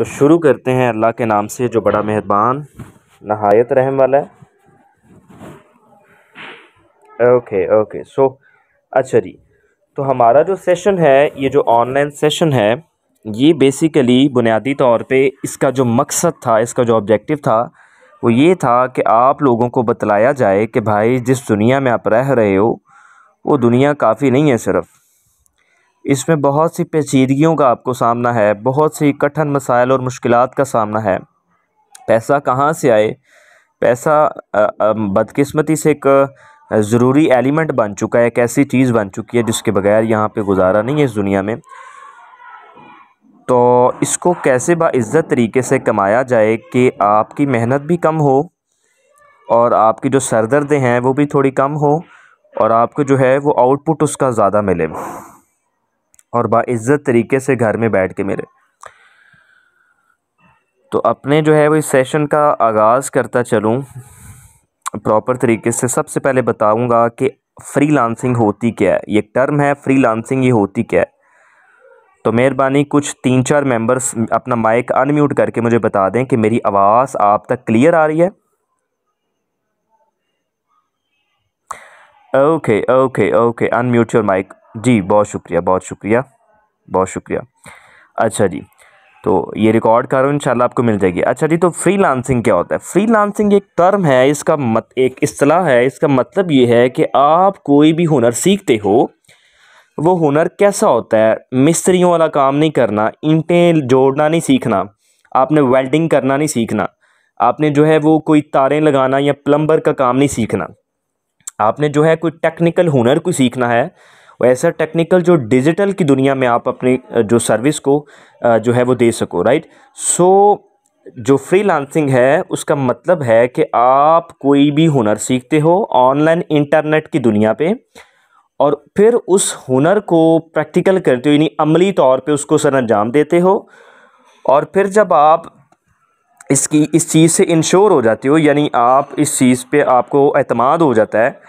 तो शुरू करते हैं अल्लाह के नाम से जो बड़ा मेहरबान नहायत रहम वाला है ओके ओके सो अच्छा जी तो हमारा जो सेशन है ये जो ऑनलाइन सेशन है ये बेसिकली बुनियादी तौर पे इसका जो मकसद था इसका जो ऑब्जेक्टिव था वो ये था कि आप लोगों को बतलाया जाए कि भाई जिस दुनिया में आप रह रहे हो वो दुनिया काफ़ी नहीं है सिर्फ़ इसमें बहुत सी पेचीदगियों का आपको सामना है बहुत सी कठिन मसाइल और मुश्किल का सामना है पैसा कहाँ से आए पैसा बदकिस्मती से एक ज़रूरी एलिमेंट बन चुका है एक ऐसी चीज़ बन चुकी है जिसके बगैर यहाँ पे गुजारा नहीं है इस दुनिया में तो इसको कैसे बाज़्ज़त तरीके से कमाया जाए कि आपकी मेहनत भी कम हो और आपकी जो सरदर्दें हैं वो भी थोड़ी कम हो और आपको जो है वो आउटपुट उसका ज़्यादा मिले और बाज़्ज़त तरीके से घर में बैठ के मेरे तो अपने जो है वो इस सेशन का आगाज़ करता चलूँ प्रॉपर तरीके से सबसे पहले बताऊँगा कि फ्रीलांसिंग होती क्या है ये टर्म है फ्रीलांसिंग ये होती क्या है तो मेहरबानी कुछ तीन चार मेंबर्स अपना माइक अनम्यूट करके मुझे बता दें कि मेरी आवाज़ आप तक क्लियर आ रही है okay okay okay unmute your mic जी बहुत शुक्रिया बहुत शुक्रिया बहुत शुक्रिया अच्छा जी तो ये रिकॉर्ड करो इंशाल्लाह आपको मिल जाएगी अच्छा जी तो फ्रीलांसिंग क्या होता है फ्रीलांसिंग एक टर्म है इसका मत एक असलाह है इसका मतलब ये है कि आप कोई भी हुनर सीखते हो वो हुनर कैसा होता है मिस्त्रियों वाला काम नहीं करना ईंटें जोड़ना नहीं सीखना आपने वेल्डिंग करना नहीं सीखना आपने जो है वो कोई तारें लगाना या प्लम्बर का काम नहीं सीखना आपने जो है कोई टेक्निकल हुनर को सीखना है वैसा टेक्निकल जो डिजिटल की दुनिया में आप अपनी जो सर्विस को जो है वो दे सको राइट सो जो फ्रीलांसिंग है उसका मतलब है कि आप कोई भी हुनर सीखते हो ऑनलाइन इंटरनेट की दुनिया पे और फिर उस हुनर को प्रैक्टिकल करते हो यानी अमली तौर पे उसको सर अंजाम देते हो और फिर जब आप इसकी इस चीज़ से इंश्योर हो जाते हो यानी आप इस चीज़ पे आपको अतमाद हो जाता है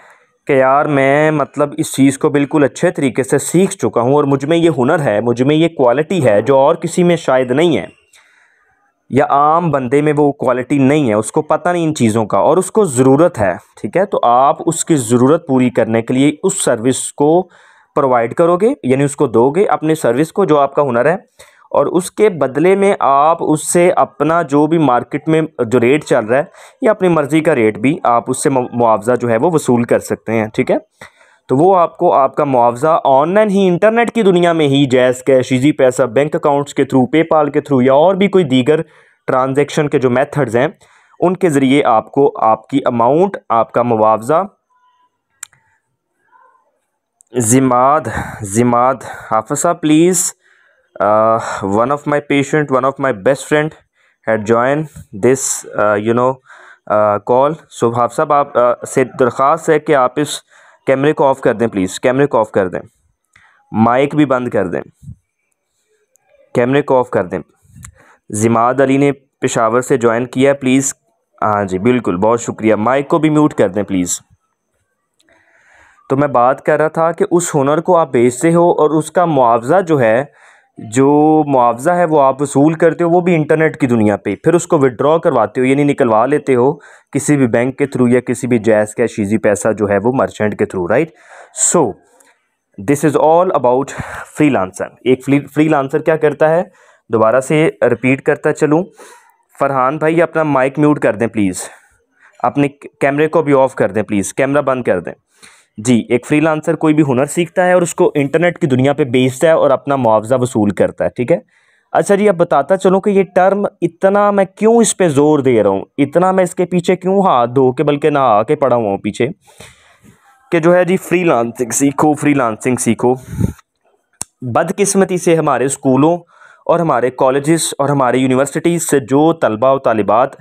कि यार मैं मतलब इस चीज़ को बिल्कुल अच्छे तरीके से सीख चुका हूँ और मुझ में ये हुनर है मुझ में ये क्वालिटी है जो और किसी में शायद नहीं है या आम बंदे में वो क्वालिटी नहीं है उसको पता नहीं इन चीज़ों का और उसको ज़रूरत है ठीक है तो आप उसकी ज़रूरत पूरी करने के लिए उस सर्विस को प्रोवाइड करोगे यानी उसको दोगे अपने सर्विस को जो आपका हुनर है और उसके बदले में आप उससे अपना जो भी मार्केट में जो रेट चल रहा है या अपनी मर्ज़ी का रेट भी आप उससे मुआवजा जो है वो वसूल कर सकते हैं ठीक है तो वो आपको आपका मुआवजा ऑनलाइन ही इंटरनेट की दुनिया में ही जैस कैश ईजी पैसा बैंक अकाउंट्स के थ्रू पेपाल के थ्रू या और भी कोई दीगर ट्रांजेक्शन के जो मेथड्स हैं उनके ज़रिए आपको आपकी अमाउंट आपका मुआवजा जिमाद जिमाद हाफ साहब please one of my patient one of my best friend had join this you know call so सुभाव साहब आप uh, से दरख्वास्त है कि आप इस कैमरे को ऑफ़ कर दें प्लीज़ कैमरे को ऑफ़ कर दें माइक भी बंद कर दें कैमरे को ऑफ़ कर दें जिमाद अली ने पेशावर से ज्वाइन किया प्लीज़ हाँ जी बिल्कुल बहुत शुक्रिया माइक को भी म्यूट कर दें प्लीज़ तो मैं बात कर रहा था कि उस हुनर को आप बेचते हो और उसका मुआवजा जो है जो मुआवज़ा है वो आप वसूल करते हो वो भी इंटरनेट की दुनिया पे फिर उसको विड्रॉ करवाते हो यानी निकलवा लेते हो किसी भी बैंक के थ्रू या किसी भी जैस कैश ईजी पैसा जो है वो मर्चेंट के through right so this is all about freelancer एक फ्री फ्री लांसर क्या करता है दोबारा से रिपीट करता चलूँ फरहान भाई अपना माइक म्यूट कर दें प्लीज़ अपने कैमरे को भी ऑफ़ कर दें प्लीज़ कैमरा बंद कर दें जी एक फ्रीलांसर कोई भी हुनर सीखता है और उसको इंटरनेट की दुनिया पे बेचता है और अपना मुआवजा वसूल करता है ठीक है अच्छा जी अब बताता चलो कि ये टर्म इतना मैं क्यों इस पर ज़ोर दे रहा हूँ इतना मैं इसके पीछे क्यों हाथ धो के बल्कि नहा के पड़ा हुआ हूँ पीछे कि जो है जी फ्री लांसिंग सीखो फ्री लांसिंग सीखो बदकिस्मती से हमारे स्कूलों और हमारे कॉलेजेस और हमारे यूनिवर्सिटीज़ से जो तलबा व तालिबात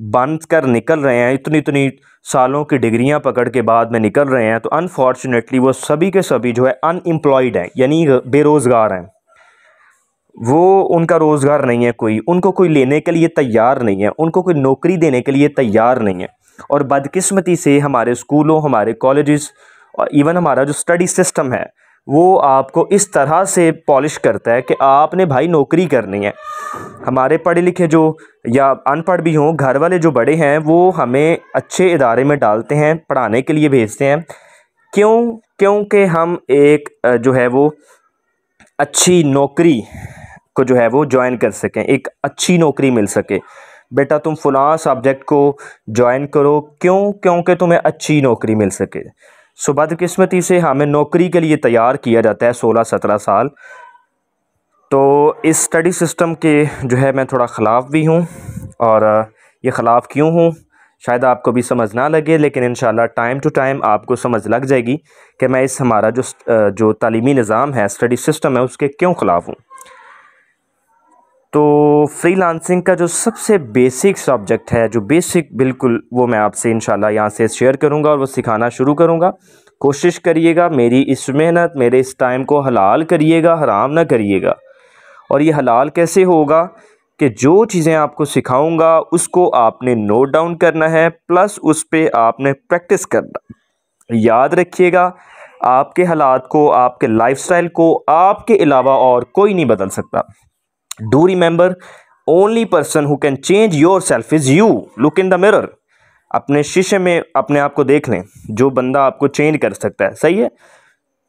बन कर निकल रहे हैं इतनी इतनी सालों की डिग्रियां पकड़ के बाद में निकल रहे हैं तो अनफॉर्चुनेटली वो सभी के सभी जो है अनएम्प्लॉयड हैं यानी बेरोज़गार हैं वो उनका रोज़गार नहीं है कोई उनको कोई लेने के लिए तैयार नहीं है उनको कोई नौकरी देने के लिए तैयार नहीं है और बदकिस्मती से हमारे स्कूलों हमारे कॉलेज़ और इवन हमारा जो स्टडी सिस्टम है वो आपको इस तरह से पॉलिश करता है कि आपने भाई नौकरी करनी है हमारे पढ़े लिखे जो या अनपढ़ भी हों घर वाले जो बड़े हैं वो हमें अच्छे इदारे में डालते हैं पढ़ाने के लिए भेजते हैं क्यों क्योंकि हम एक जो है वो अच्छी नौकरी को जो है वो ज्वाइन कर सकें एक अच्छी नौकरी मिल सके बेटा तुम फलां सब्जेक्ट को ज्वाइन करो क्यों क्योंकि तुम्हें अच्छी नौकरी मिल सके सो बदकस्मती से हमें नौकरी के लिए तैयार किया जाता है सोलह सत्रह साल तो इस स्टडी सिस्टम के जो है मैं थोड़ा ख़िलाफ़ भी हूँ और ये ख़िलाफ़ क्यों हूँ शायद आपको भी समझ ना लगे लेकिन इन टाइम टू टाइम आपको समझ लग जाएगी कि मैं इस हमारा जो जो तलीमी निज़ाम है स्टडी सिस्टम है उसके क्यों ख़िलाफ़ हूँ तो फ्रीलांसिंग का जो सबसे बेसिक सब्जेक्ट है जो बेसिक बिल्कुल वो मैं आपसे शाला यहाँ से शेयर करूँगा और वो सिखाना शुरू करूँगा कोशिश करिएगा मेरी इस मेहनत मेरे इस टाइम को हलाल करिएगा हराम ना करिएगा और ये हलाल कैसे होगा कि जो चीज़ें आपको सिखाऊंगा उसको आपने नोट डाउन करना है प्लस उस पर आपने प्रैक्टिस करना याद रखिएगा आपके हालात को आपके लाइफस्टाइल को आपके अलावा और कोई नहीं बदल सकता do remember only person who can change yourself is you look in the mirror अपने शीशे में अपने आप को देख लें जो बंदा आपको चेंज कर सकता है सही है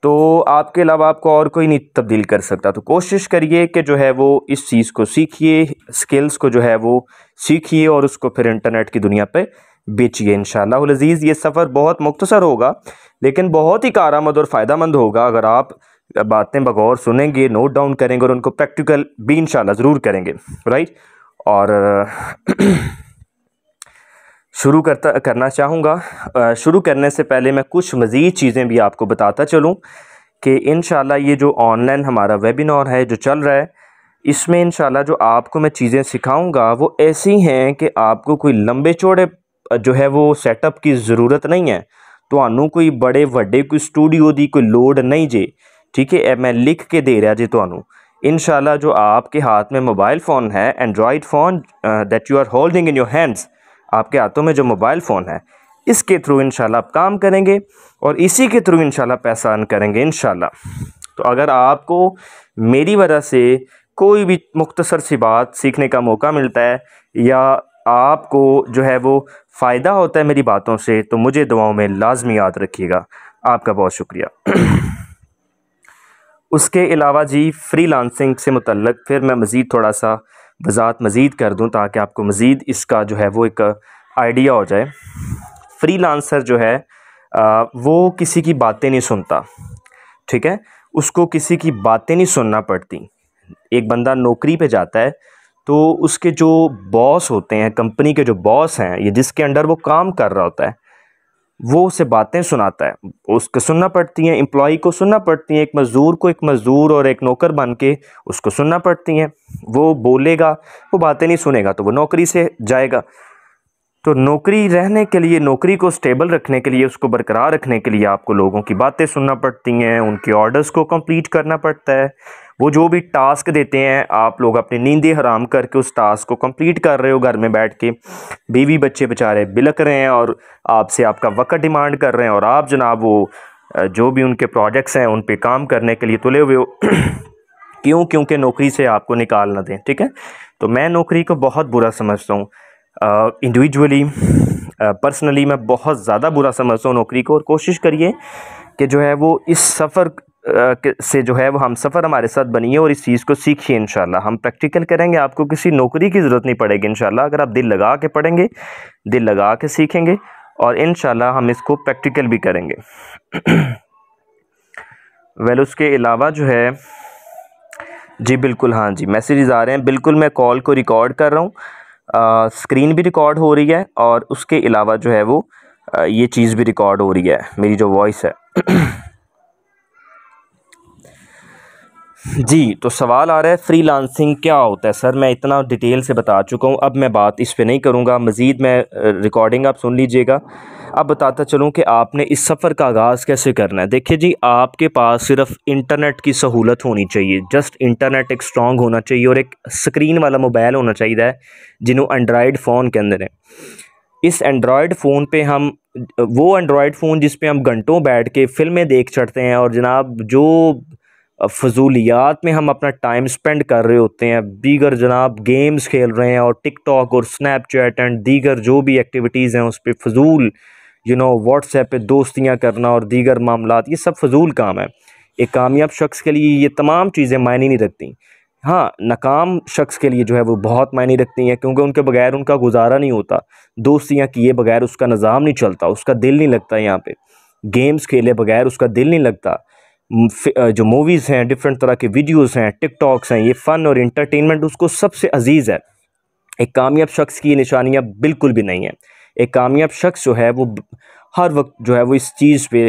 तो आपके अलावा आपको और कोई नहीं तब्दील कर सकता तो कोशिश करिए कि जो है वो इस चीज़ को सीखिए स्किल्स को जो है वो सीखिए और उसको फिर इंटरनेट की दुनिया पे बेचिए इन शजीज़ ये सफ़र बहुत मुख्तसर होगा लेकिन बहुत ही कारामद और फ़ायदा मंद होगा अगर आप बातें बगौर सुनेंगे नोट डाउन करेंगे और उनको प्रैक्टिकल भी इन ज़रूर करेंगे राइट और शुरू करता करना चाहूँगा शुरू करने से पहले मैं कुछ मज़ीद चीज़ें भी आपको बताता चलूँ कि इन ये जो ऑनलाइन हमारा वेबिनार है जो चल रहा है इसमें इन जो आपको मैं चीज़ें सिखाऊँगा वो ऐसी हैं कि आपको कोई लंबे चौड़े जो है वो सेटअप की ज़रूरत नहीं है तो कोई बड़े व्डे कोई स्टूडियो की कोई लोड नहीं जे ठीक है मैं लिख के दे रहा जी थानू इन शाला जो आपके हाथ में मोबाइल फ़ोन है android phone that you are holding in your hands आपके हाथों में जो मोबाइल फ़ोन है इसके थ्रू इन आप काम करेंगे और इसी के थ्रू इन पैसा अन करेंगे इन तो अगर आपको मेरी वजह से कोई भी मुख्तसर सी बात सीखने का मौका मिलता है या आपको जो है वो फ़ायदा होता है मेरी बातों से तो मुझे दुआओं में लाजमी याद रखिएगा आपका बहुत शुक्रिया उसके अलावा जी फ्री लांसिंग से मुतलक फिर मैं मज़ीद थोड़ा सा वजात मज़ीद कर दूँ ताकि आपको मज़ीद इसका जो है वो एक आइडिया हो जाए फ्री लांसर जो है आ, वो किसी की बातें नहीं सुनता ठीक है उसको किसी की बातें नहीं सुनना पड़ती एक बंदा नौकरी पे जाता है तो उसके जो बॉस होते हैं कंपनी के जो बॉस हैं ये जिसके अंडर वो काम कर रहा होता है वो उसे बातें सुनाता है उसको सुनना पड़ती हैं एम्प्लॉ को सुनना पड़ती हैं एक मज़दूर को एक मज़दूर और एक नौकर बन के उसको सुनना पड़ती हैं वो बोलेगा वो बातें नहीं सुनेगा तो वो नौकरी से जाएगा तो नौकरी रहने के लिए नौकरी को स्टेबल रखने के लिए उसको बरकरार रखने के लिए आपको लोगों की बातें सुनना पड़ती हैं उनके ऑर्डर्स को कंप्लीट करना पड़ता है वो जो भी टास्क देते हैं आप लोग अपनी नींदें हराम करके उस टास्क को कंप्लीट कर रहे हो घर में बैठ के बीवी बच्चे बेचारे बिलक रहे हैं और आपसे आपका वक्त डिमांड कर रहे हैं और आप जनाब वो जो भी उनके प्रोजेक्ट्स हैं उन पर काम करने के लिए तुले हुए हो क्यों क्योंकि नौकरी से आपको निकाल ना दें ठीक है तो मैं नौकरी को बहुत बुरा समझता हूँ इंडिविजुअली पर्सनली मैं बहुत ज़्यादा बुरा समझता हूँ नौकरी को और कोशिश करिए कि जो है वो इस सफ़र से जो है वो हम सफ़र हमारे साथ बनिए और इस चीज़ को सीखिए इन हम प्रैक्टिकल करेंगे आपको किसी नौकरी की ज़रूरत नहीं पड़ेगी इन अगर आप दिल लगा के पढ़ेंगे दिल लगा के सीखेंगे और इन हम इसको प्रैक्टिकल भी करेंगे वेल उसके अलावा जो है जी बिल्कुल हाँ जी मैसेजेस आ रहे हैं बिल्कुल मैं कॉल को रिकॉर्ड कर रहा हूँ स्क्रीन भी रिकॉर्ड हो रही है और उसके अलावा जो है वो आ, ये चीज़ भी रिकॉर्ड हो रही है मेरी जो वॉइस है जी तो सवाल आ रहा है फ्री लांसिंग क्या होता है सर मैं इतना डिटेल से बता चुका हूँ अब मैं बात इस पर नहीं करूँगा मज़ीद मैं रिकॉर्डिंग आप सुन लीजिएगा अब बताता चलूँ कि आपने इस सफ़र का आगाज़ कैसे करना है देखिए जी आपके पास सिर्फ इंटरनेट की सहूलत होनी चाहिए जस्ट इंटरनेट एक स्ट्रॉन्ग होना चाहिए और एक स्क्रीन वाला मोबाइल होना चाहिए जिन्होंने एंड्रॉयड फ़ोन के अंदर है इस एंड्रॉयड फ़ोन पे हम वो एंड्रॉयड फ़ोन जिस पे हम घंटों बैठ के फ़िल्में देख चढ़ते हैं और जनाब जो फजूलियात में हम अपना टाइम स्पेंड कर रहे होते हैं दीगर जनाब गेम्स खेल रहे हैं और टिकटॉक और स्नैपचैट एंड दीगर जो भी एक्टिविटीज़ हैं उस पर फजूल यू नो व्हाट्सएप पे दोस्तियाँ करना और दीगर मामला ये सब फजूल काम है एक कामयाब शख्स के लिए ये तमाम चीज़ें मायने नहीं रखती हाँ नाकाम शख्स के लिए जो है वो बहुत मायने रखती हैं क्योंकि उनके बगैर उनका गुजारा नहीं होता दोस्तियाँ किए बगैर उसका निज़ाम नहीं चलता उसका दिल नहीं लगता यहाँ पर गेम्स खेले बगैर उसका दिल नहीं लगता जो मूवीज़ हैं डिफरेंट तरह के वीडियोस हैं टिकटॉक्स हैं ये फ़न और इंटरटेनमेंट उसको सबसे अजीज़ है एक कामयाब शख्स की निशानियाँ बिल्कुल भी नहीं हैं एक कामयाब शख्स जो है वो हर वक्त जो है वो इस चीज़ पे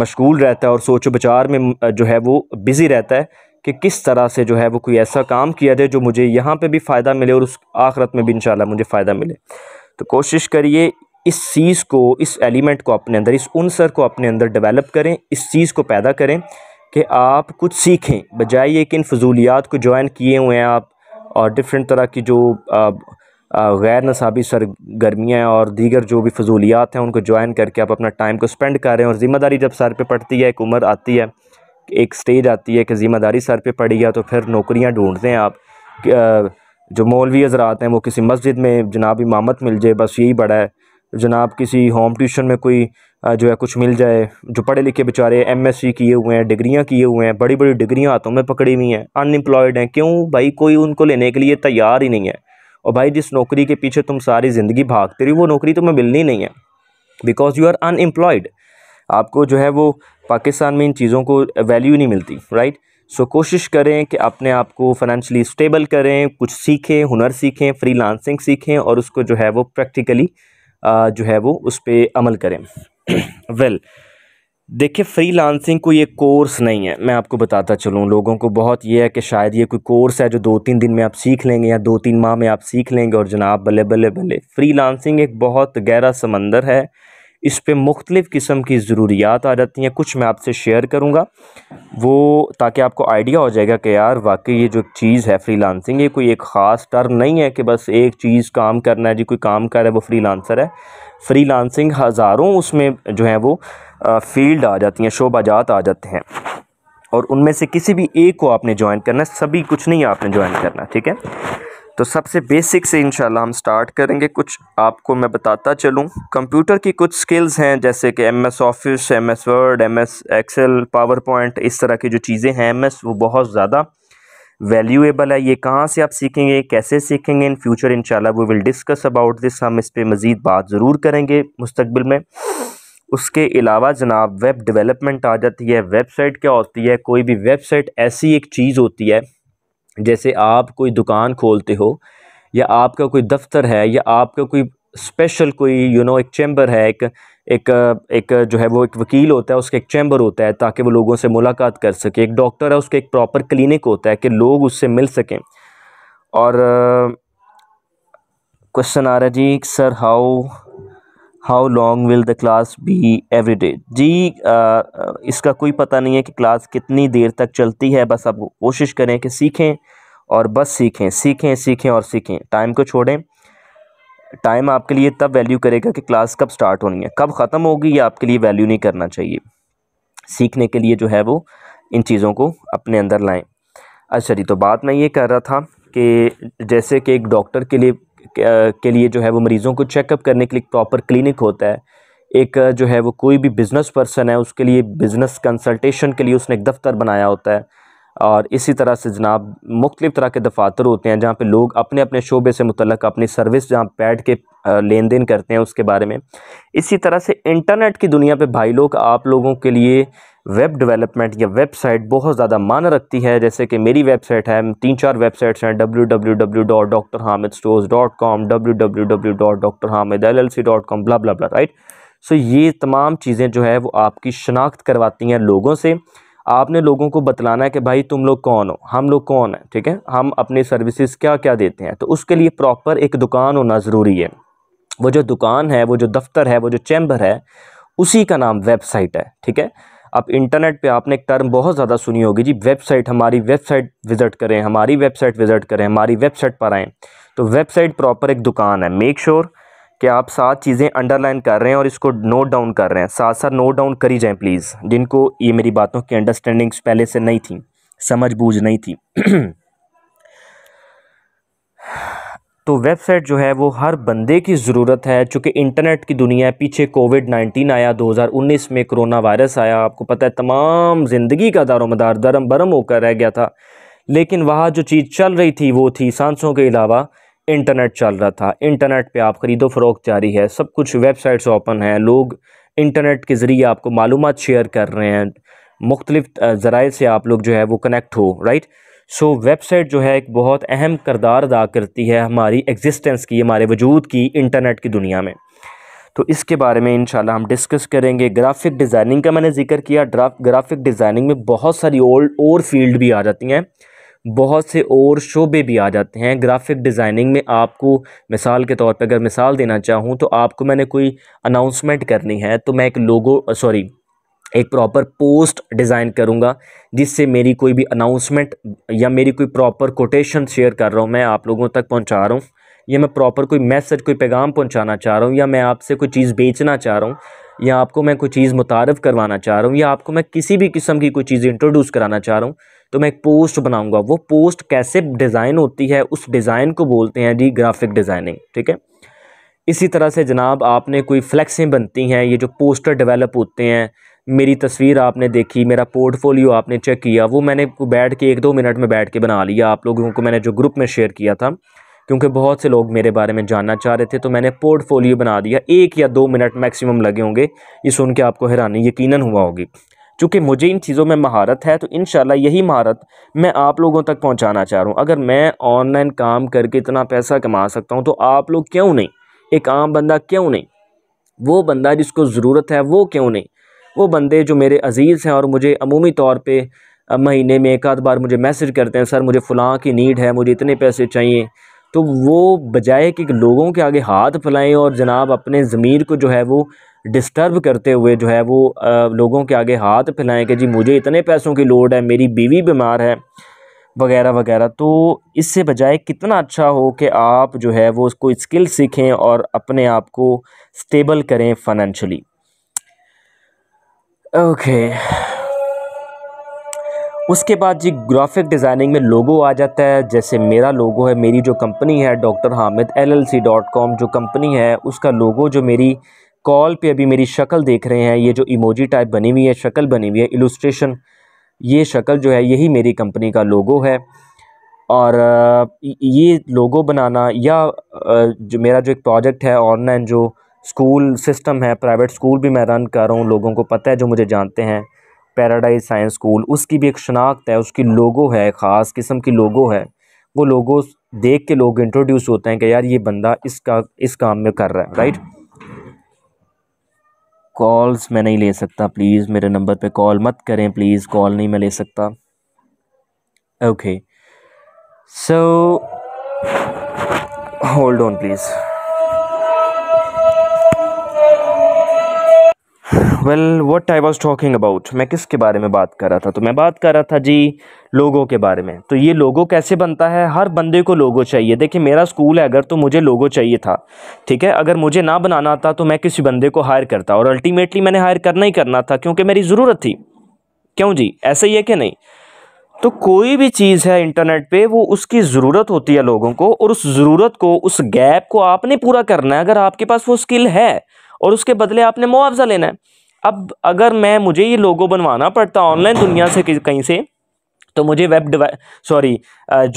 मशगूल रहता है और सोचो बचार में जो है वो बिज़ी रहता है कि किस तरह से जो है वो कोई ऐसा काम किया जाए जो मुझे यहाँ पे भी फ़ायदा मिले और उस आखरत में भी इन मुझे फ़ायदा मिले तो कोशिश करिए इस चीज़ को इस एलिमेंट को अपने अंदर इस उनसर को अपने अंदर डेवलप करें इस चीज़ को पैदा करें कि आप कुछ सीखें बजाय ये कि इन फजूलियात को ज्वाइन किए हुए हैं आप और डिफरेंट तरह की जो गैर नसाबी सरगर्मियाँ और दीगर जो भी फजूलियात हैं उनको ज्वाइन करके आप अपना टाइम को स्पेंड कर रहे हैं और ज़िम्मेदारी जब सर पर पड़ती है एक उम्र आती है एक स्टेज आती है कि ज़िम्मेदारी सर पर पड़ी है तो फिर नौकरियाँ ढूंढते हैं आप जो मौलवी हजरात हैं वो किसी मस्जिद में जनाब इमामत मिल जाए बस यही बड़ा है जनाब किसी होम ट्यूशन में कोई जो है कुछ मिल जाए जो पढ़े लिखे बेचारे एमएससी किए हुए हैं डिग्रियां किए हुए हैं बड़ी बड़ी डिग्रियां हाथों में पकड़ी हुई हैं अनएम्प्लॉयड हैं क्यों भाई कोई उनको लेने के लिए तैयार ही नहीं है और भाई जिस नौकरी के पीछे तुम सारी ज़िंदगी भागते रही वो नौकरी तुम्हें मिलनी नहीं है बिकॉज यू आर अनएम्प्लॉयड आपको जो है वो पाकिस्तान में इन चीज़ों को वैल्यू नहीं मिलती राइट सो so, कोशिश करें कि अपने आप को फाइनेंशली स्टेबल करें कुछ सीखें हुनर सीखें लांसिंग सीखें और उसको जो है वो प्रैक्टिकली जो है वो उस पर अमल करें वेल देखिए फ्री लांसिंग कोई एक कोर्स नहीं है मैं आपको बताता चलूँ लोगों को बहुत ये है कि शायद ये कोई कोर्स है जो दो तीन दिन में आप सीख लेंगे या दो तीन माह में आप सीख लेंगे और जनाब बल्ले बल्ले बल्ले फ्री लांसिंग एक बहुत गहरा समंदर है इस पर मुख्तलिफ़ किस्म की ज़रूरियात आ जाती हैं कुछ मैं आपसे शेयर करूँगा वो ताकि आपको आइडिया हो जाएगा कि यार वाकई ये जो चीज़ है फ्री लांसिंग ये कोई एक ख़ास टर्म नहीं है कि बस एक चीज़ काम करना है जी कोई काम कर रहा है वो फ्री लांसर है फ्री लांसिंग हज़ारों उसमें जो है वो फील्ड आ जाती हैं शोबाजात आ जाते हैं और उनमें से किसी भी एक को आपने ज्वाइन करना है सभी कुछ नहीं आपने ज्वाइन करना ठीक है तो सबसे बेसिक से इनशाला हम स्टार्ट करेंगे कुछ आपको मैं बताता चलूँ कंप्यूटर की कुछ स्किल्स हैं जैसे कि M S Office M S Word M S Excel PowerPoint इस तरह की जो चीज़ें हैं एम एस वो बहुत ज़्यादा वैल्यूएबल है ये कहाँ से आप सीखेंगे कैसे सीखेंगे in future in we will discuss about this हम इस पर मज़ीद बात ज़रूर करेंगे मुस्तबिल में उसके अलावा जनाब वेब डेवलपमेंट आ जाती है वेबसाइट क्या होती है कोई भी वेबसाइट ऐसी एक चीज़ होती है जैसे आप कोई दुकान खोलते हो या आपका कोई दफ्तर है या आपका कोई स्पेशल कोई यू you नो know, एक चैम्बर है एक एक एक जो है वो एक वकील होता है उसका एक चैम्बर होता है ताकि वो लोगों से मुलाकात कर सके एक डॉक्टर है उसका एक प्रॉपर क्लिनिक होता है कि लोग उससे मिल सकें और क्वेश्चन आ रहा है जी sir how how long will the class be every day जी आ, इसका कोई पता नहीं है कि क्लास कितनी देर तक चलती है बस आप कोशिश करें कि सीखें और बस सीखें सीखें सीखें और सीखें टाइम को छोड़ें टाइम आपके लिए तब वैल्यू करेगा कि क्लास कब स्टार्ट होनी है कब ख़त्म होगी ये आपके लिए वैल्यू नहीं करना चाहिए सीखने के लिए जो है वो इन चीज़ों को अपने अंदर लाएं अच्छा जी तो बात मैं ये कर रहा था कि जैसे कि एक डॉक्टर के लिए के लिए जो है वो मरीज़ों को चेकअप करने के लिए प्रॉपर क्लिनिक होता है एक जो है वो कोई भी बिज़नेस पर्सन है उसके लिए बिज़नेस कंसल्टेशन के लिए उसने एक दफ्तर बनाया होता है और इसी तरह से जनाब मुख्तलिफ़ तरह के दफातर होते हैं जहाँ पे लोग अपने अपने शोबे से मुतलक अपनी सर्विस जहाँ बैठ के लेन देन करते हैं उसके बारे में इसी तरह से इंटरनेट की दुनिया पे भाई लोग आप लोगों के लिए वेब डेवलपमेंट या वेबसाइट बहुत ज़्यादा मान रखती है जैसे कि मेरी वेबसाइट है तीन चार वेबसाइट्स हैं W W W dot doctor Hamid stores dot com W W W dot doctor Hamid L L C dot com blah blah blah right so ये तमाम चीज़ें जो है वो आपकी शनाख्त करवाती हैं लोगों से आपने लोगों को बतलाना है कि भाई तुम लोग कौन हो हम लोग कौन हैं ठीक है हम अपनी सर्विसेज क्या क्या देते हैं तो उसके लिए प्रॉपर एक दुकान होना ज़रूरी है वो जो दुकान है वो जो दफ्तर है वो जो चैम्बर है उसी का नाम वेबसाइट है ठीक है अब इंटरनेट पे आपने एक टर्म बहुत ज़्यादा सुनी होगी जी वेबसाइट हमारी वेबसाइट विज़िट करें हमारी वेबसाइट विज़िट करें हमारी वेबसाइट पर आएँ तो वेबसाइट प्रॉपर एक दुकान है मेक श्योर sure कि आप सात चीज़ें अंडरलाइन कर रहे हैं और इसको नोट डाउन कर रहे हैं साथ साथ नोट डाउन करी जाएँ प्लीज़ जिनको ये मेरी बातों की अंडरस्टैंडिंग्स पहले से नहीं थी समझ बूझ नहीं थी तो वेबसाइट जो है वो हर बंदे की ज़रूरत है चूँकि इंटरनेट की दुनिया है पीछे कोविड नाइन्टीन आया 2019 में कोरोना वायरस आया आपको पता है तमाम ज़िंदगी का दारोमदार दरम बरम होकर रह गया था लेकिन वहाँ जो चीज़ चल रही थी वो थी सांसों के अलावा इंटरनेट चल रहा था इंटरनेट पर आप ख़रीदो फरोख जारी है सब कुछ वेबसाइट्स ओपन हैं लोग इंटरनेट के ज़रिए आपको मालूम शेयर कर रहे हैं मुख्तलिफ़ ज़राए से आप लोग जो है वो कनेक्ट हो राइट सो वेबसाइट जो है एक बहुत अहम करदार अदा करती है हमारी एग्जिस्टेंस की हमारे वजूद की इंटरनेट की दुनिया में तो इसके बारे में इंशाल्लाह हम डिस्कस करेंगे ग्राफिक डिज़ाइनिंग का मैंने जिक्र किया ड्राफ ग्राफिक डिज़ाइनिंग में बहुत सारी ओल्ड और फील्ड भी आ जाती हैं बहुत से और शोबे भी आ जाते हैं ग्राफिक डिज़ाइनिंग में आपको मिसाल के तौर पर अगर मिसाल देना चाहूँ तो आपको मैंने कोई अनाउंसमेंट करनी है तो मैं एक लोगो सॉरी एक प्रॉपर पोस्ट डिज़ाइन करूँगा जिससे मेरी कोई भी अनाउंसमेंट या मेरी कोई प्रॉपर कोटेशन शेयर कर रहा हूँ मैं आप लोगों तक पहुँचा रहा हूँ या मैं प्रॉपर कोई मैसेज कोई पैगाम पहुँचाना चाह रहा हूँ या मैं आपसे कोई चीज़ बेचना चाह रहा हूँ या आपको मैं कोई चीज़ मुतारफ़ करवाना चाह रहा हूँ या आपको मैं किसी भी किस्म की कोई चीज़ इंट्रोड्यूस कराना चाह रहा हूँ तो मैं एक पोस्ट बनाऊँगा वो पोस्ट कैसे डिज़ाइन होती है उस डिज़ाइन को बोलते हैं जी ग्राफिक डिज़ाइनिंग ठीक है इसी तरह से जनाब आपने कोई फ्लैक्सें बनती हैं ये जो पोस्टर डिवेलप होते हैं मेरी तस्वीर आपने देखी मेरा पोर्टफोलियो आपने चेक किया वो मैंने बैठ के एक दो मिनट में बैठ के बना लिया आप लोगों को मैंने जो ग्रुप में शेयर किया था क्योंकि बहुत से लोग मेरे बारे में जानना चाह रहे थे तो मैंने पोर्टफोलियो बना दिया एक या दो मिनट मैक्सिमम लगे होंगे ये सुन के आपको हैरानी यकीनन हुआ होगी चूँकि मुझे इन चीज़ों में महारत है तो इन यही महारत मैं आप लोगों तक पहुँचाना चाह रहा हूँ अगर मैं ऑनलाइन काम करके इतना पैसा कमा सकता हूँ तो आप लोग क्यों नहीं एक आम बंदा क्यों नहीं वो बंदा जिसको ज़रूरत है वो क्यों नहीं वो बंदे जो मेरे अज़ीज़ हैं और मुझे अमूमी तौर पर महीने में एक आध बार मुझे मैसेज करते हैं सर मुझे फ़लाँ की नीड है मुझे इतने पैसे चाहिए तो वो बजाय कि लोगों के आगे हाथ फैलाएं और जनाब अपने ज़मीर को जो है वो डिस्टर्ब करते हुए जो है वो लोगों के आगे हाथ फैलाएं कि जी मुझे इतने पैसों की लोड है मेरी बीवी बीमार है वगैरह वगैरह तो इससे बजाय कितना अच्छा हो कि आप जो है वो उसको स्किल सीखें और अपने आप को स्टेबल करें फाइनेंशली ओके उसके बाद जी ग्राफिक डिज़ाइनिंग में लोगो आ जाता है जैसे मेरा लोगो है मेरी जो कंपनी है doctor Hamid LLC dot com जो कंपनी है उसका लोगो जो मेरी कॉल पे अभी मेरी शक्ल देख रहे हैं ये जो इमोजी टाइप बनी हुई है शक्ल बनी हुई है इलुस्ट्रेशन ये शक्ल जो है यही मेरी कंपनी का लोगो है और ये लोगो बनाना या जो मेरा जो एक प्रोजेक्ट है ऑनलाइन जो स्कूल सिस्टम है प्राइवेट स्कूल भी मैं रन कर रहा हूँ लोगों को पता है जो मुझे जानते हैं पैराडाइज साइंस स्कूल उसकी भी एक शनाख्त है उसकी लोगो है ख़ास किस्म की लोगो है वो लोगो देख के लोग इंट्रोड्यूस होते हैं कि यार ये बंदा इसका इस काम में कर रहा है राइट कॉल्स मैं नहीं ले सकता प्लीज़ मेरे नंबर पे कॉल मत करें प्लीज़ कॉल नहीं मैं ले सकता okay so hold on please well what I was talking about मैं किसके बारे में बात कर रहा था तो मैं बात कर रहा था जी लोगों के बारे में तो ये लोगो कैसे बनता है हर बंदे को लोगो चाहिए देखिए मेरा स्कूल है अगर तो मुझे लोगो चाहिए था ठीक है अगर मुझे ना बनाना था तो मैं किसी बंदे को हायर करता और अल्टीमेटली मैंने हायर करना ही करना था क्योंकि मेरी ज़रूरत थी क्यों जी ऐसा ही है कि नहीं तो कोई भी चीज़ है इंटरनेट पे वो उसकी ज़रूरत होती है लोगों को और उस ज़रूरत को उस गैप को आपने पूरा करना है अगर आपके पास वो स्किल है और उसके बदले आपने मुआवजा लेना है अब अगर मैं मुझे ये लोगो बनवाना पड़ता ऑनलाइन दुनिया से कहीं से तो मुझे वेब डि सॉरी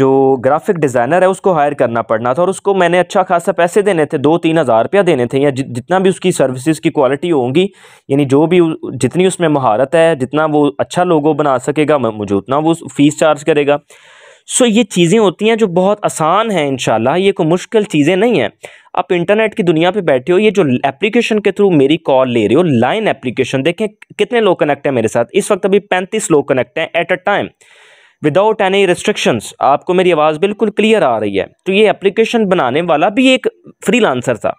जो ग्राफिक डिज़ाइनर है उसको हायर करना पड़ना था और उसको मैंने अच्छा खासा पैसे देने थे दो तीन हज़ार रुपया देने थे या जितना भी उसकी सर्विसेज की क्वालिटी होंगी यानी जो भी जितनी उसमें महारत है जितना वो अच्छा लोगो बना सकेगा मुझे उतना वो फ़ीस चार्ज करेगा सो ये चीज़ें होती हैं जो बहुत आसान हैं इन ये कोई मुश्किल चीज़ें नहीं हैं आप इंटरनेट की दुनिया पे बैठे हो ये जो एप्लीकेशन के थ्रू मेरी कॉल ले रहे हो लाइन एप्लीकेशन देखें कितने लोग कनेक्ट हैं मेरे साथ इस वक्त अभी पैंतीस लोग कनेक्ट हैं at a time without any restrictions आपको मेरी आवाज़ बिल्कुल क्लियर आ रही है तो ये एप्लीकेशन बनाने वाला भी एक फ्री था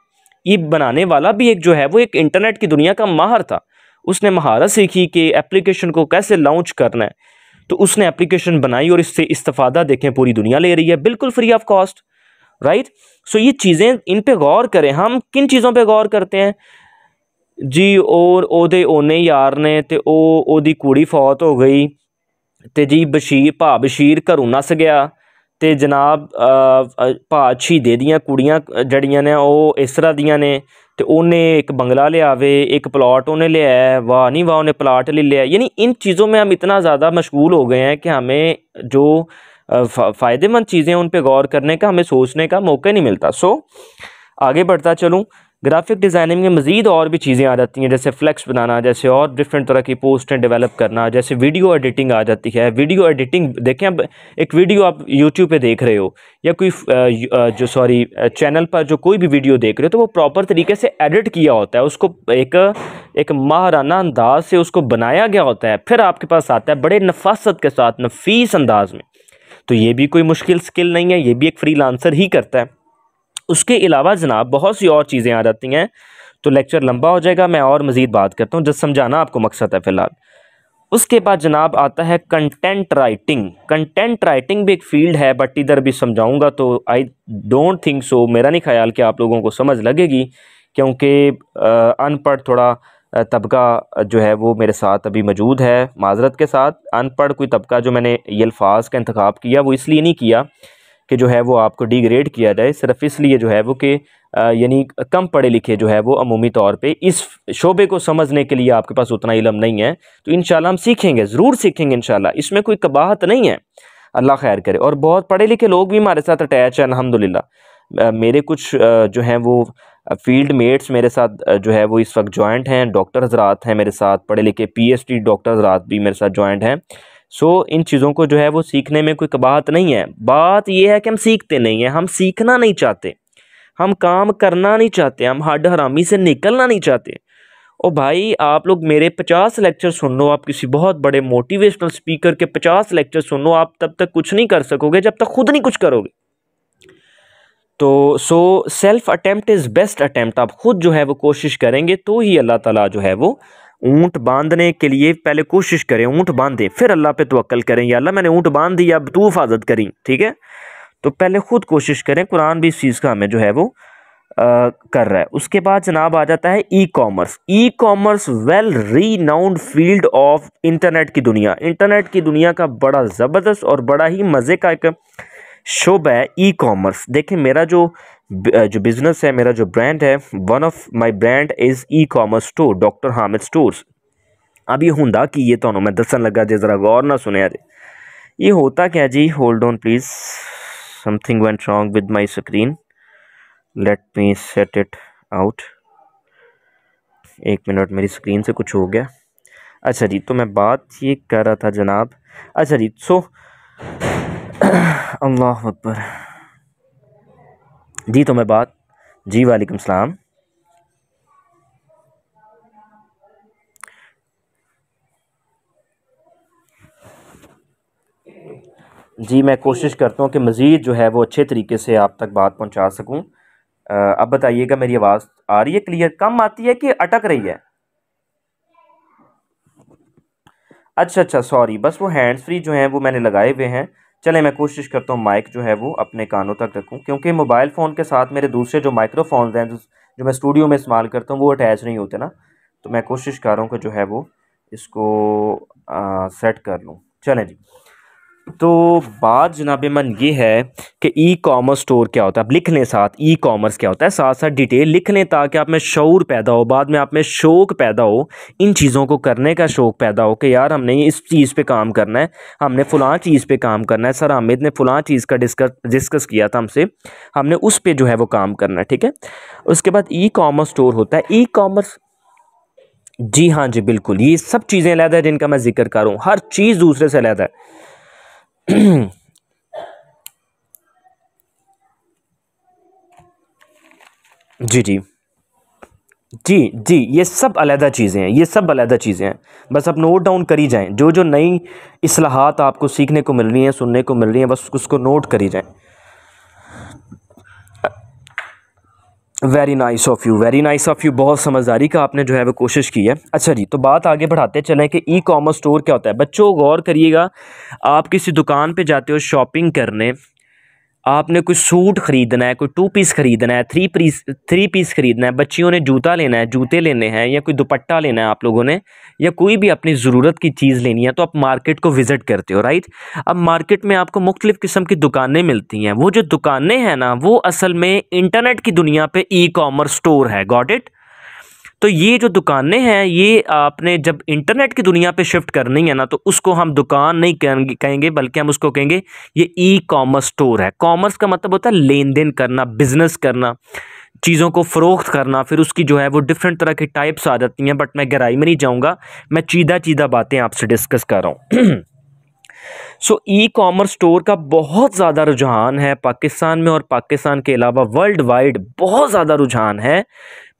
ये बनाने वाला भी एक जो है वो एक इंटरनेट की दुनिया का माहर था उसने महारत सीखी कि एप्लीकेशन को कैसे लॉन्च करना है तो उसने एप्लीकेशन बनाई और इससे इस्तफादा देखें पूरी दुनिया ले रही है बिल्कुल free of cost right so ये चीज़ें इन पे गौर करें हम किन चीज़ों पे गौर करते हैं जी और ओदे ओने यार ने ते ओ ओदी कुड़ी फौत हो गई ते जी बशीर भा बशीर घरों नस गया ਤੇ ਜਨਾਬ ਭਾ ਸ਼ਹੀਦੇ ਦੀਆਂ ਕੁੜੀਆਂ ਜੜੀਆਂ ਨੇ ਉਹ ਇਸ ਤਰ੍ਹਾਂ ਦੀਆਂ ਨੇ ਤੇ ਉਹਨੇ ਇੱਕ ਬੰਗਲਾ ਲਿਆਵੇ ਇੱਕ ਪਲਾਟ ਉਹਨੇ ਲਿਆ वाह नहीं वाह उन्हें प्लाट ले लिया यानी इन चीज़ों में हम इतना ज़्यादा मशगूल हो गए हैं कि हमें जो फ़ायदेमंद चीज़ें उन पर गौर करने का हमें सोचने का मौका नहीं मिलता सो आगे बढ़ता चलूँ ग्राफिक डिज़ाइनिंग में मज़ीद और भी चीज़ें आ जाती हैं जैसे फ्लैक्स बनाना जैसे और डिफरेंट तरह की पोस्टें डेवलप करना जैसे वीडियो एडिटिंग आ जाती है वीडियो एडिटिंग देखें अब एक वीडियो आप यूट्यूब पे देख रहे हो या कोई जो सॉरी चैनल पर जो कोई भी वीडियो देख रहे हो तो वो प्रॉपर तरीके से एडिट किया होता है उसको एक एक माहराना अंदाज से उसको बनाया गया होता है फिर आपके पास आता है बड़े नफासत के साथ नफीस अंदाज में तो ये भी कोई मुश्किल स्किल नहीं है ये भी एक फ्री ही करता है उसके अलावा जनाब बहुत सी और चीज़ें आ जाती हैं तो लेक्चर लंबा हो जाएगा मैं और मज़ीद बात करता हूँ जब समझाना आपको मकसद है फ़िलहाल उसके बाद जनाब आता है कंटेंट राइटिंग कंटेंट राइटिंग भी एक फील्ड है बट इधर भी समझाऊंगा तो आई डोंट थिंक सो मेरा नहीं ख्याल कि आप लोगों को समझ लगेगी क्योंकि अनपढ़ थोड़ा तबका जो है वो मेरे साथ अभी मौजूद है माजरत के साथ अनपढ़ कोई तबका जो मैंने ये अल्फाज का इंतखब किया वो इसलिए नहीं किया कि जो है वो आपको डिग्रेड किया जाए सिर्फ इसलिए जो है वो कि यानी कम पढ़े लिखे जो है वो अमूमी तौर पे इस शोबे को समझने के लिए आपके पास उतना इलम नहीं है तो इन हम सीखेंगे ज़रूर सीखेंगे इन इसमें कोई कबाहत नहीं है अल्लाह खैर करे और बहुत पढ़े लिखे लोग भी हमारे साथ अटैच हैं अलहमदिल्ला मेरे कुछ जो हैं वो फील्ड मेट्स मेरे साथ जो है वो इस वक्त जॉइंट हैं डॉक्टर हजरात हैं मेरे साथ पढ़े लिखे डी डॉक्टर हजरात भी मेरे साथ जॉइंट हैं सो इन चीज़ों को जो है वो सीखने में कोई कबाहत नहीं है बात यह है कि हम सीखते नहीं हैं हम सीखना नहीं चाहते हम काम करना नहीं चाहते हम हड हरामी से निकलना नहीं चाहते ओ भाई आप लोग मेरे पचास लेक्चर सुन लो आप किसी बहुत बड़े मोटिवेशनल स्पीकर के पचास लेक्चर सुन लो आप तब तक कुछ नहीं कर सकोगे जब तक खुद नहीं कुछ करोगे तो so self attempt is best attempt आप ख़ुद जो है वो कोशिश करेंगे तो ही अल्लाह ताला जो है वो ऊँट बांधने के लिए पहले कोशिश करें ऊँट बांधे फिर अल्लाह पे तवक्ल करें या अल्लाह मैंने ऊँट बांध दिया अब तू हिफाजत करी ठीक है तो पहले ख़ुद कोशिश करें कुरान भी इस चीज़ का हमें जो है वो आ, कर रहा है उसके बाद जनाब आ जाता है e commerce e commerce well renowned field of internet की दुनिया इंटरनेट की दुनिया का बड़ा ज़बरदस्त और बड़ा ही मज़े का एक शुभ है ई कॉमर्स देखिए मेरा जो जो बिज़नेस है मेरा जो ब्रांड है one of my brand is e commerce store doctor Hamid stores अब ये होंगे कि ये तो मैं दसन लगा जे ज़रा गौर ना सुने जे ये होता क्या जी hold on please something went wrong with my screen let me set it out एक मिनट मेरी स्क्रीन से कुछ हो गया अच्छा जी तो मैं बात ये कर रहा था जनाब अच्छा जी सो so, अल्लाह अकबर जी तो मैं बात जी वालेकुम सलाम जी मैं कोशिश करता हूँ कि मज़ीद जो है वो अच्छे तरीके से आप तक बात पहुँचा सकूँ अब बताइएगा मेरी आवाज़ आ रही है क्लियर कम आती है कि अटक रही है अच्छा अच्छा सॉरी बस वो हैंड्स फ्री जो हैं वो मैंने लगाए हुए हैं चले मैं कोशिश करता हूँ माइक जो है वो अपने कानों तक रखूँ क्योंकि मोबाइल फ़ोन के साथ मेरे दूसरे जो माइक्रोफोन्स हैं जो मैं स्टूडियो में इस्तेमाल करता हूँ वो अटैच नहीं होते ना तो मैं कोशिश कर रहा हूँ कि जो है वो इसको आ, सेट कर लूँ चलें जी तो बात जनाब मन ये है कि ई कॉमर्स स्टोर क्या होता है आप लिख लें साथ ई कॉमर्स क्या होता है साथ साथ डिटेल लिख लें ताकि आप में शौर पैदा हो बाद में आप में शौक़ पैदा हो इन चीज़ों को करने का शौक़ पैदा हो कि यार हमने इस चीज़ पे काम करना है हमने फ़लाँ चीज़ पे काम करना है सर हामिद ने फ़लाँ चीज़ का डिस्कस डिस्कस किया था हमसे हमने उस पर जो है वो काम करना है ठीक है उसके बाद ई कॉमर्स स्टोर होता है ई कॉमर्स जी हाँ जी बिल्कुल ये सब चीज़ें अलहदा है जिनका मैं जिक्र करूँ हर चीज़ दूसरे से अलहदा है जी जी जी जी ये सब अलहदा चीज़ें हैं ये सब अलहदा चीज़ें हैं बस आप नोट डाउन करी जाएं जो जो नई असलाहत आपको सीखने को मिल रही हैं सुनने को मिल रही हैं बस उसको नोट करी जाएं very nice of you very nice of you बहुत समझदारी का आपने जो है वो कोशिश की है अच्छा जी तो बात आगे बढ़ाते चलें कि ई कॉमर्स स्टोर क्या होता है बच्चों गौर करिएगा आप किसी दुकान पे जाते हो शॉपिंग करने आपने कोई सूट ख़रीदना है कोई टू पीस ख़रीदना है थ्री पीस थ्री पीस ख़रीदना है बच्चियों ने जूता लेना है जूते लेने हैं या कोई दुपट्टा लेना है आप लोगों ने या कोई भी अपनी ज़रूरत की चीज़ लेनी है तो आप मार्केट को विज़िट करते हो राइट अब मार्केट में आपको मुख्तलिफ़ किस्म की दुकानें मिलती हैं वो जो दुकानें हैं ना वो असल में इंटरनेट की दुनिया पर ई कॉमर्स स्टोर है गॉड इट तो ये जो दुकानें हैं ये आपने जब इंटरनेट की दुनिया पे शिफ्ट करनी है ना तो उसको हम दुकान नहीं कहेंगे बल्कि हम उसको कहेंगे ये ई कॉमर्स स्टोर है कॉमर्स का मतलब होता है लेन देन करना बिजनेस करना चीज़ों को फ़रोख्त करना फिर उसकी जो है वो डिफरेंट तरह की टाइप्स आ जाती हैं बट मैं गहराई में नहीं जाऊँगा मैं चीदा चीदा बातें आपसे डिस्कस कर रहा हूँ सो ई कॉमर्स स्टोर का बहुत ज़्यादा रुझान है पाकिस्तान में और पाकिस्तान के अलावा वर्ल्ड वाइड बहुत ज़्यादा रुझान है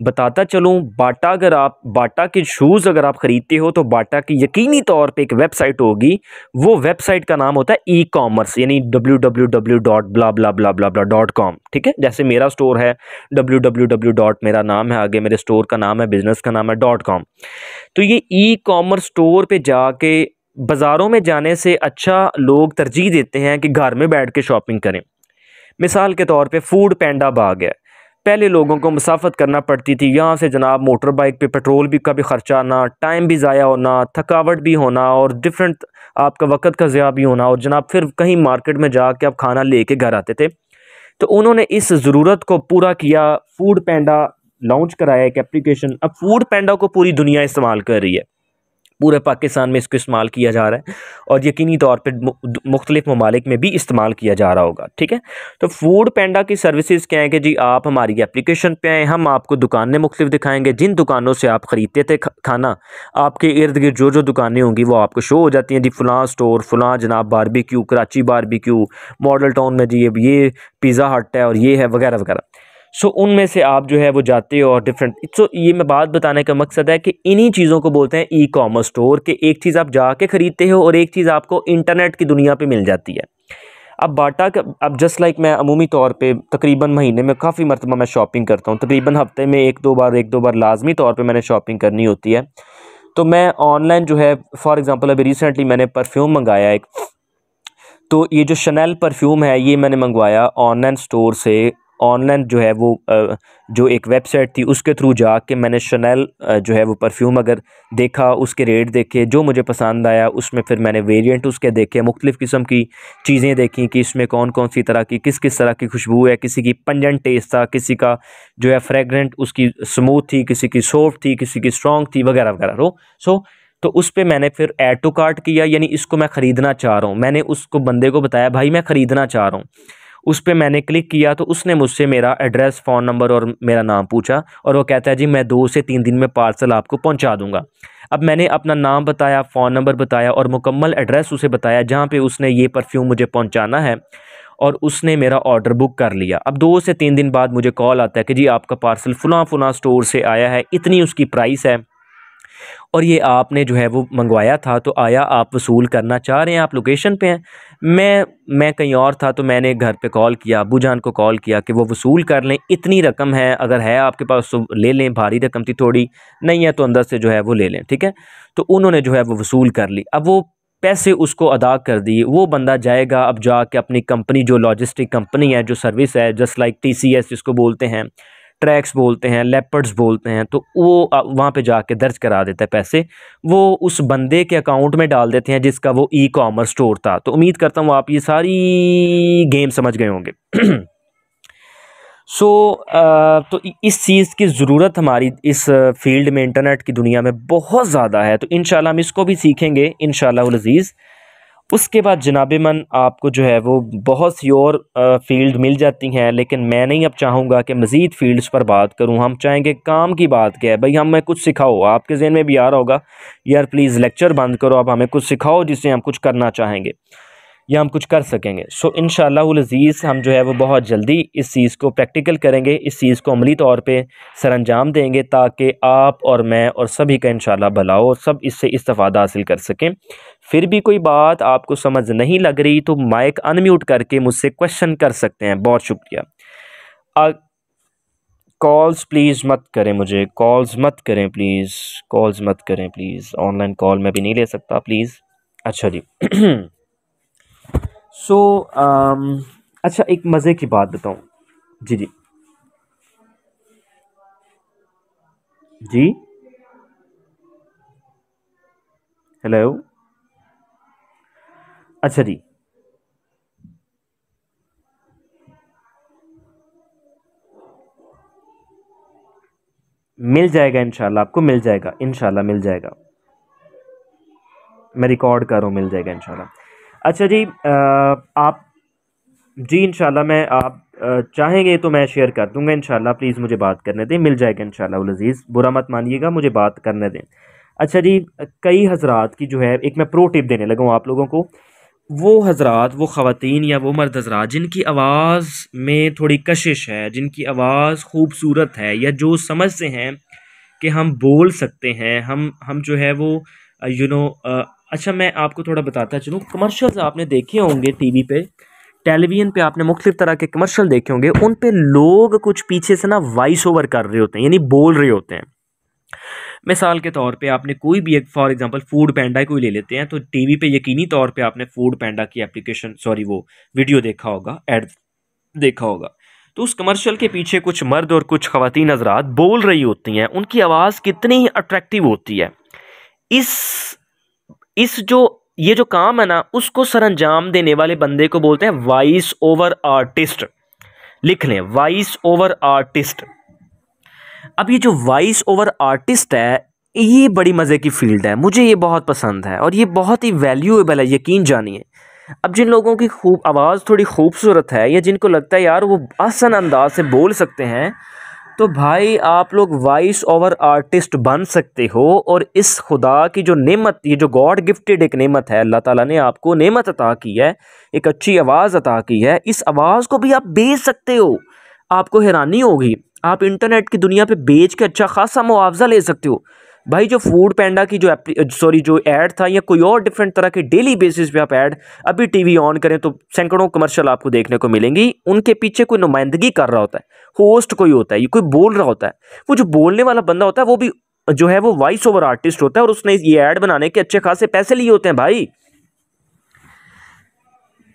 बताता चलूँ बाटा अगर आप बाटा के शूज़ अगर आप ख़रीदते हो तो बाटा की यकीनी तौर पे एक वेबसाइट होगी वो वेबसाइट का नाम होता है ई कॉमर्स यानी W W W dot blah blah blah blah blah dot com ठीक है जैसे मेरा स्टोर है डब्ल्यू डब्ल्यू डब्ल्यू डॉट मेरा नाम है आगे मेरे स्टोर का नाम है बिज़नेस का नाम है डॉट कॉम तो ये ई कॉमर्स स्टोर पर जाके बाज़ारों में जाने से अच्छा लोग तरजीह देते हैं कि घर में बैठ के शॉपिंग करें मिसाल के तौर पे फूड पैंडा बाग है पहले लोगों को मुसाफत करना पड़ती थी यहाँ से जनाब मोटर बाइक पे पेट्रोल भी का भी ख़र्चा आना टाइम भी ज़ाया होना थकावट भी होना और डिफरेंट आपका वक़्त का ज़्या भी होना और जनाब फिर कहीं मार्केट में जा कर आप खाना ले कर घर आते थे तो उन्होंने इस ज़रूरत को पूरा किया फूड पैंडा लॉन्च कराया एक एप्लीकेशन अब फूड पैंडा को पूरी दुनिया इस्तेमाल कर रही है पूरे पाकिस्तान में इसको इस्तेमाल किया जा रहा है और यकीनी तौर पर मुख्तलिफ ममालिक में भी इस्तेमाल किया जा रहा होगा ठीक है तो फूड पैंडा की सर्विसज़ क्या है कि जी आप हमारी एप्लीकेशन पर आएँ हम आपको दुकानें मुख्तु दिखाएँगे जिन दुकानों से आप ख़रीदते थे खाना आपके इर्द गिर्द जो जो दुकानें होंगी वो आपको शो हो जाती हैं जी फ़लाँ स्टोर फ़लाँ जनाब Q Karachi Q Model Town में जी अब ये पिज़्ज़ा हट है और ये है वगैरह वगैरह सो उनमें से आप जो है वो जाते हो और डिफरेंट सो ये मैं बात बताने का मकसद है कि इन्हीं चीज़ों को बोलते हैं ई कॉमर्स स्टोर कि एक चीज़ आप जाके ख़रीदते हो और एक चीज़ आपको इंटरनेट की दुनिया पर मिल जाती है अब बाटा का अब जस्ट लाइक मैं अमूमी तौर पे तकरीबन महीने में काफ़ी मरतबा मैं शॉपिंग करता हूँ तकरीबन हफ्ते में एक दो बार एक दो बार लाजमी तौर पे मैंने शॉपिंग करनी होती है तो मैं ऑनलाइन जो है फॉर एग्जांपल अभी रिसेंटली मैंने परफ्यूम मंगाया एक तो ये जो शनैल परफ्यूम है ये मैंने मंगवाया ऑनलाइन स्टोर से ऑनलाइन जो है वो जो एक वेबसाइट थी उसके थ्रू जा के मैंने शनैल जो है वो परफ्यूम अगर देखा उसके रेट देखे जो मुझे पसंद आया उसमें फिर मैंने वेरिएंट उसके देखे मुख्तलिफ़ किस्म की चीज़ें देखी कि इसमें कौन कौन सी तरह की किस किस तरह की खुशबू है किसी की पंजन टेस्ट था किसी का जो है फ्रेगरेंट उसकी स्मूथ थी किसी की सॉफ्ट थी किसी की स्ट्रॉन्ग थी वगैरह वगैरह रो सो तो उस पर मैंने फिर एड टू कार्ट किया यानी इसको मैं ख़रीदना चाह रहा हूँ मैंने उसको बंदे को बताया भाई मैं ख़रीदना चाह रहा हूँ उस पर मैंने क्लिक किया तो उसने मुझसे मेरा एड्रेस फ़ोन नंबर और मेरा नाम पूछा और वो कहता है जी मैं दो से तीन दिन में पार्सल आपको पहुँचा दूँगा अब मैंने अपना नाम बताया फ़ोन नंबर बताया और मुकम्मल एड्रेस उसे बताया जहाँ पर उसने ये परफ्यूम मुझे पहुँचाना है और उसने मेरा ऑर्डर बुक कर लिया अब दो से तीन दिन बाद मुझे कॉल आता है कि जी आपका पार्सल फुला फुला स्टोर से आया है इतनी उसकी प्राइस है और ये आपने जो है वो मंगवाया था तो आया आप वसूल करना चाह रहे हैं आप लोकेशन पे हैं मैं मैं कहीं और था तो मैंने घर पे कॉल किया अबू जान को कॉल किया कि वो वसूल कर लें इतनी रकम है अगर है आपके पास तो ले लें भारी रकम थी थोड़ी नहीं है तो अंदर से जो है वो ले लें ठीक है तो उन्होंने जो है वो वसूल कर ली अब वो पैसे उसको अदा कर दिए वो बंदा जाएगा अब जाके अपनी कंपनी जो लॉजिस्टिक कंपनी है जो सर्विस है just like T C S जिसको बोलते हैं ट्रैक्स बोलते हैं लेपर्ड्स बोलते हैं तो वो वहाँ पे जाके दर्ज करा देता है पैसे वो उस बंदे के अकाउंट में डाल देते हैं जिसका वो ई कॉमर्स स्टोर था तो उम्मीद करता हूँ आप ये सारी गेम समझ गए होंगे सो so, तो इस चीज़ की ज़रूरत हमारी इस फील्ड में इंटरनेट की दुनिया में बहुत ज़्यादा है तो इन हम इसको भी सीखेंगे इन शजीज़ उसके बाद जनाब मन आपको जो है वो बहुत सी और फील्ड मिल जाती हैं लेकिन मैं नहीं अब चाहूँगा कि मज़ीद फील्ड्स पर बात करूँ हम चाहेंगे काम की बात क्या है भाई हमें कुछ सिखाओ आपके जहन में भी आ रहा होगा यार प्लीज़ लेक्चर बंद करो आप हमें कुछ सिखाओ जिससे हम कुछ करना चाहेंगे या हम कुछ कर सकेंगे सो इन शजीज़ हम जो है वो बहुत जल्दी इस चीज़ को प्रैक्टिकल करेंगे इस चीज़ को अमली तौर पर सर अंजाम देंगे ताकि आप और मैं और सभी का इन भला हो सब इससे इस्तः हासिल कर सकें फिर भी कोई बात आपको समझ नहीं लग रही तो माइक अनम्यूट करके मुझसे क्वेश्चन कर सकते हैं बहुत शुक्रिया कॉल्स प्लीज़ मत करें मुझे कॉल्स मत करें प्लीज़ कॉल्स मत करें प्लीज़ ऑनलाइन कॉल मैं भी नहीं ले सकता प्लीज़ अच्छा जी सो so, um, अच्छा एक मज़े की बात बताऊं जी जी जी हेलो अच्छा जी मिल जाएगा इनशाला आपको मिल जाएगा इनशाला मिल जाएगा मैं रिकॉर्ड कर रहा हूँ मिल जाएगा इनशाला अच्छा जी आप जी इनशाला मैं आप चाहेंगे तो मैं शेयर कर दूंगा इनशाला प्लीज़ मुझे बात करने दें मिल जाएगा इनशाला लजीज़ बुरा मत मानिएगा मुझे बात करने दें अच्छा जी कई हजरात की जो है एक मैं प्रो टिप देने लगा हूँ आप लोगों को वो हजरात वो ख़वान या वो मर्द हजरात जिनकी आवाज़ में थोड़ी कशिश है जिनकी आवाज़ खूबसूरत है या जो समझते हैं कि हम बोल सकते हैं हम हम जो है वो यू नो अच्छा मैं आपको थोड़ा बताता चलूँ कमर्शल्स आपने देखे होंगे टीवी पे टेलीविज़न पे आपने मुख्तु तरह के कमर्शल देखे होंगे उन पे लोग कुछ पीछे से ना वॉइस ओवर कर रहे होते हैं यानी बोल रहे होते हैं मिसाल के तौर पे आपने कोई भी एक फॉर एग्जांपल फूड पैंडा कोई ले लेते हैं तो टीवी पे यकीनी तौर पे आपने फूड पैंडा की एप्लीकेशन सॉरी वो वीडियो देखा होगा एड देखा होगा तो उस कमर्शियल के पीछे कुछ मर्द और कुछ खवतिन नजरात बोल रही होती हैं उनकी आवाज़ कितनी ही अट्रैक्टिव होती है इस इस जो ये जो काम है ना उसको सर देने वाले बंदे को बोलते हैं वॉइस ओवर आर्टिस्ट लिख लें वॉइस ओवर आर्टिस्ट अब ये जो वॉइस ओवर आर्टिस्ट है ये बड़ी मज़े की फील्ड है मुझे ये बहुत पसंद है और ये बहुत ही वैल्यूएबल है यकीन जानिए अब जिन लोगों की खूब आवाज़ थोड़ी खूबसूरत है या जिनको लगता है यार वो आसन अंदाज से बोल सकते हैं तो भाई आप लोग वॉइस ओवर आर्टिस्ट बन सकते हो और इस खुदा की जो नेमत ये जो गॉड गिफ्टेड एक नेमत है अल्लाह ताला ने आपको नेमत अता की है एक अच्छी आवाज़ अता की है इस आवाज़ को भी आप बेच सकते हो आपको हैरानी होगी आप इंटरनेट की दुनिया पे बेच के अच्छा खासा मुआवजा ले सकते हो भाई जो फूड पैंडा की जो सॉरी जो ऐड था या कोई और डिफरेंट तरह के डेली बेसिस पे आप ऐड अभी टीवी ऑन करें तो सैकड़ों कमर्शियल आपको देखने को मिलेंगी उनके पीछे कोई नुमाइंदगी कर रहा होता है होस्ट कोई होता है कोई बोल रहा होता है वो जो बोलने वाला बंदा होता है वो भी जो है वो वॉइस ओवर आर्टिस्ट होता है और उसने ये ऐड बनाने के अच्छे खासे पैसे लिए होते हैं भाई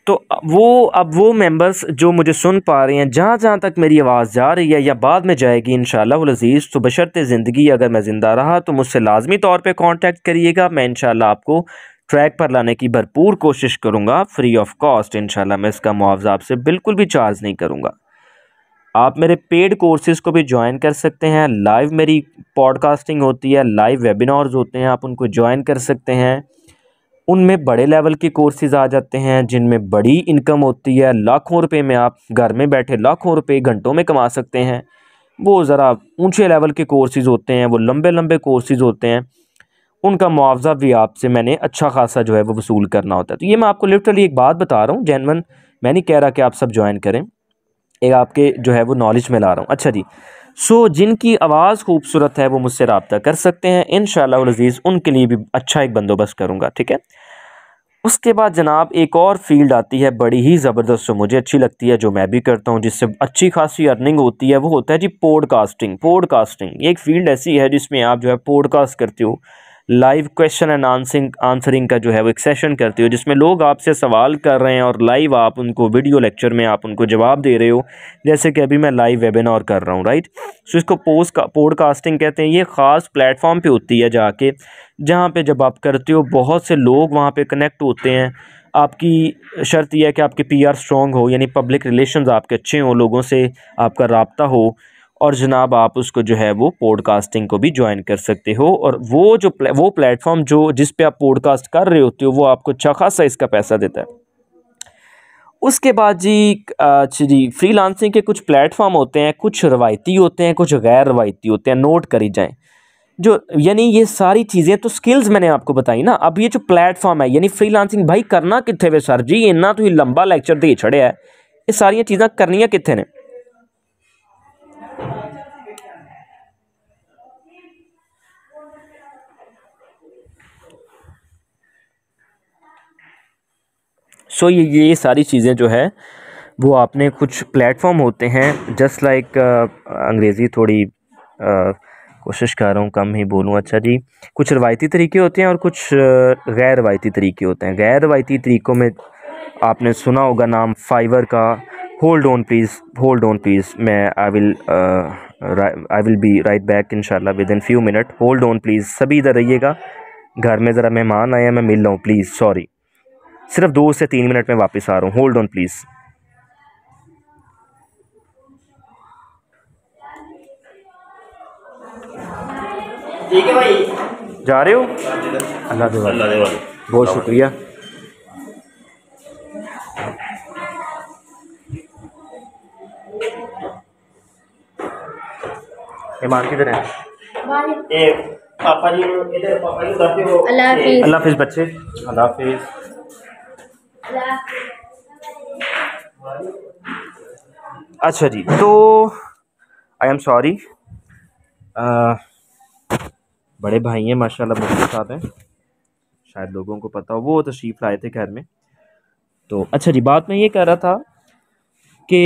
तो वो अब वो मेंबर्स जो मुझे सुन पा रहे हैं जहाँ जहाँ तक मेरी आवाज़ जा रही है या बाद में जाएगी इन शजीज़ तो बशरत ज़िंदगी अगर मैं ज़िंदा रहा तो मुझसे लाजमी तौर पर कॉन्टेक्ट करिएगा मैं इन आपको ट्रैक पर लाने की भरपूर कोशिश करूँगा फ्री ऑफ कॉस्ट इन मैं इसका मुआवजा आपसे बिल्कुल भी चार्ज नहीं करूँगा आप मेरे पेड कोर्सेज़ को भी ज्वाइन कर सकते हैं लाइव मेरी पॉडकास्टिंग होती है लाइव वेबिनार्स होते हैं आप उनको ज्वाइन कर सकते हैं उनमें बड़े लेवल के कोर्सेज आ जाते हैं जिनमें बड़ी इनकम होती है लाखों रुपए में आप घर में बैठे लाखों रुपए घंटों में कमा सकते हैं वो ज़रा ऊंचे लेवल के कोर्सेज होते हैं वो लंबे लंबे कोर्सेज होते हैं उनका मुआवजा भी आपसे मैंने अच्छा खासा जो है वो वसूल करना होता है तो ये मैं आपको लिटरली एक बात बता रहा हूँ जैनवन मैं नहीं कह रहा कि आप सब ज्वाइन करें एक आपके जो है वो नॉलेज में ला रहा हूँ अच्छा जी सो जिनकी आवाज़ खूबसूरत है वो मुझसे रबता कर सकते हैं इन शजीज़ उनके लिए भी अच्छा एक बंदोबस्त करूँगा ठीक है उसके बाद जनाब एक और फील्ड आती है बड़ी ही ज़बरदस्त मुझे अच्छी लगती है जो मैं भी करता हूँ जिससे अच्छी खासी अर्निंग होती है वो होता है जी पॉडकास्टिंग पॉडकास्टिंग एक फील्ड ऐसी है जिसमें आप जो है पॉडकास्ट करते हो live question and answering answering का जो है वो एक सेशन करते हो जिसमें लोग आपसे सवाल कर रहे हैं और लाइव आप उनको वीडियो लेक्चर में आप उनको जवाब दे रहे हो जैसे कि अभी मैं लाइव वेबिनार कर रहा हूँ राइट सो इसको पोस्ट का पॉडकास्टिंग कहते हैं ये ख़ास प्लेटफॉर्म पे होती है जाके जहाँ पे जब आप करते हो बहुत से लोग वहाँ पर कनेक्ट होते हैं आपकी शर्त यह है कि आपके पी आर स्ट्रॉग हो यानी पब्लिक रिलेशन आपके अच्छे हों लोगों से आपका रबता हो और जनाब आप उसको जो है वो पॉडकास्टिंग को भी ज्वाइन कर सकते हो और वो जो प्ले, वो प्लेटफॉर्म जो जिस पे आप पॉडकास्ट कर रहे होते हो वो आपको अच्छा खासा इसका पैसा देता है उसके बाद जी अच्छा जी लांसिंग के कुछ प्लेटफॉर्म होते हैं कुछ रवायती होते हैं कुछ गैर रवायती होते हैं नोट करी जाएँ जो यानी ये सारी चीज़ें तो स्किल्स मैंने आपको बताई ना अब ये जो प्लेटफॉर्म है यानी फ्रीलांसिंग भाई करना कितने वे सर जी इन्ना तो ही लंबा लेक्चर दे छड़े है ये सारियाँ चीज़ें करनिया कितने ने सो ये ये सारी चीज़ें जो है वो आपने कुछ प्लेटफॉर्म होते हैं जस्ट लाइक अंग्रेज़ी थोड़ी कोशिश कर रहा हूँ कम ही बोलूँ अच्छा जी कुछ रवायती तरीके होते हैं और कुछ गैर रवायती तरीके होते हैं गैर रवायती तरीक़ों में आपने सुना होगा नाम फाइवर का hold on please hold on please मैं I will I will be right back in within few minute hold on please सभी इधर रहिएगा घर में ज़रा मेहमान आया मैं मिल रहा हूँ प्लीज़ सॉरी सिर्फ दो से तीन मिनट में वापस आ रहा हूँ होल्ड ऑन प्लीज़ ठीक है भाई जा रहे हो अल्लाह दे अल्लाह दे बहुत शुक्रिया ईमान किधर है पापा जी इधर पापा जी अल्लाह हाफिज़ बच्चे अल्लाह हाफिज़ अच्छा जी तो आई एम सॉरी बड़े भाई हैं माशाल्लाह मुफ्ती साहब हैं शायद लोगों को पता हो वो तशरीफ़ तो लाए थे घर में तो अच्छा जी बात मैं ये कह रहा था कि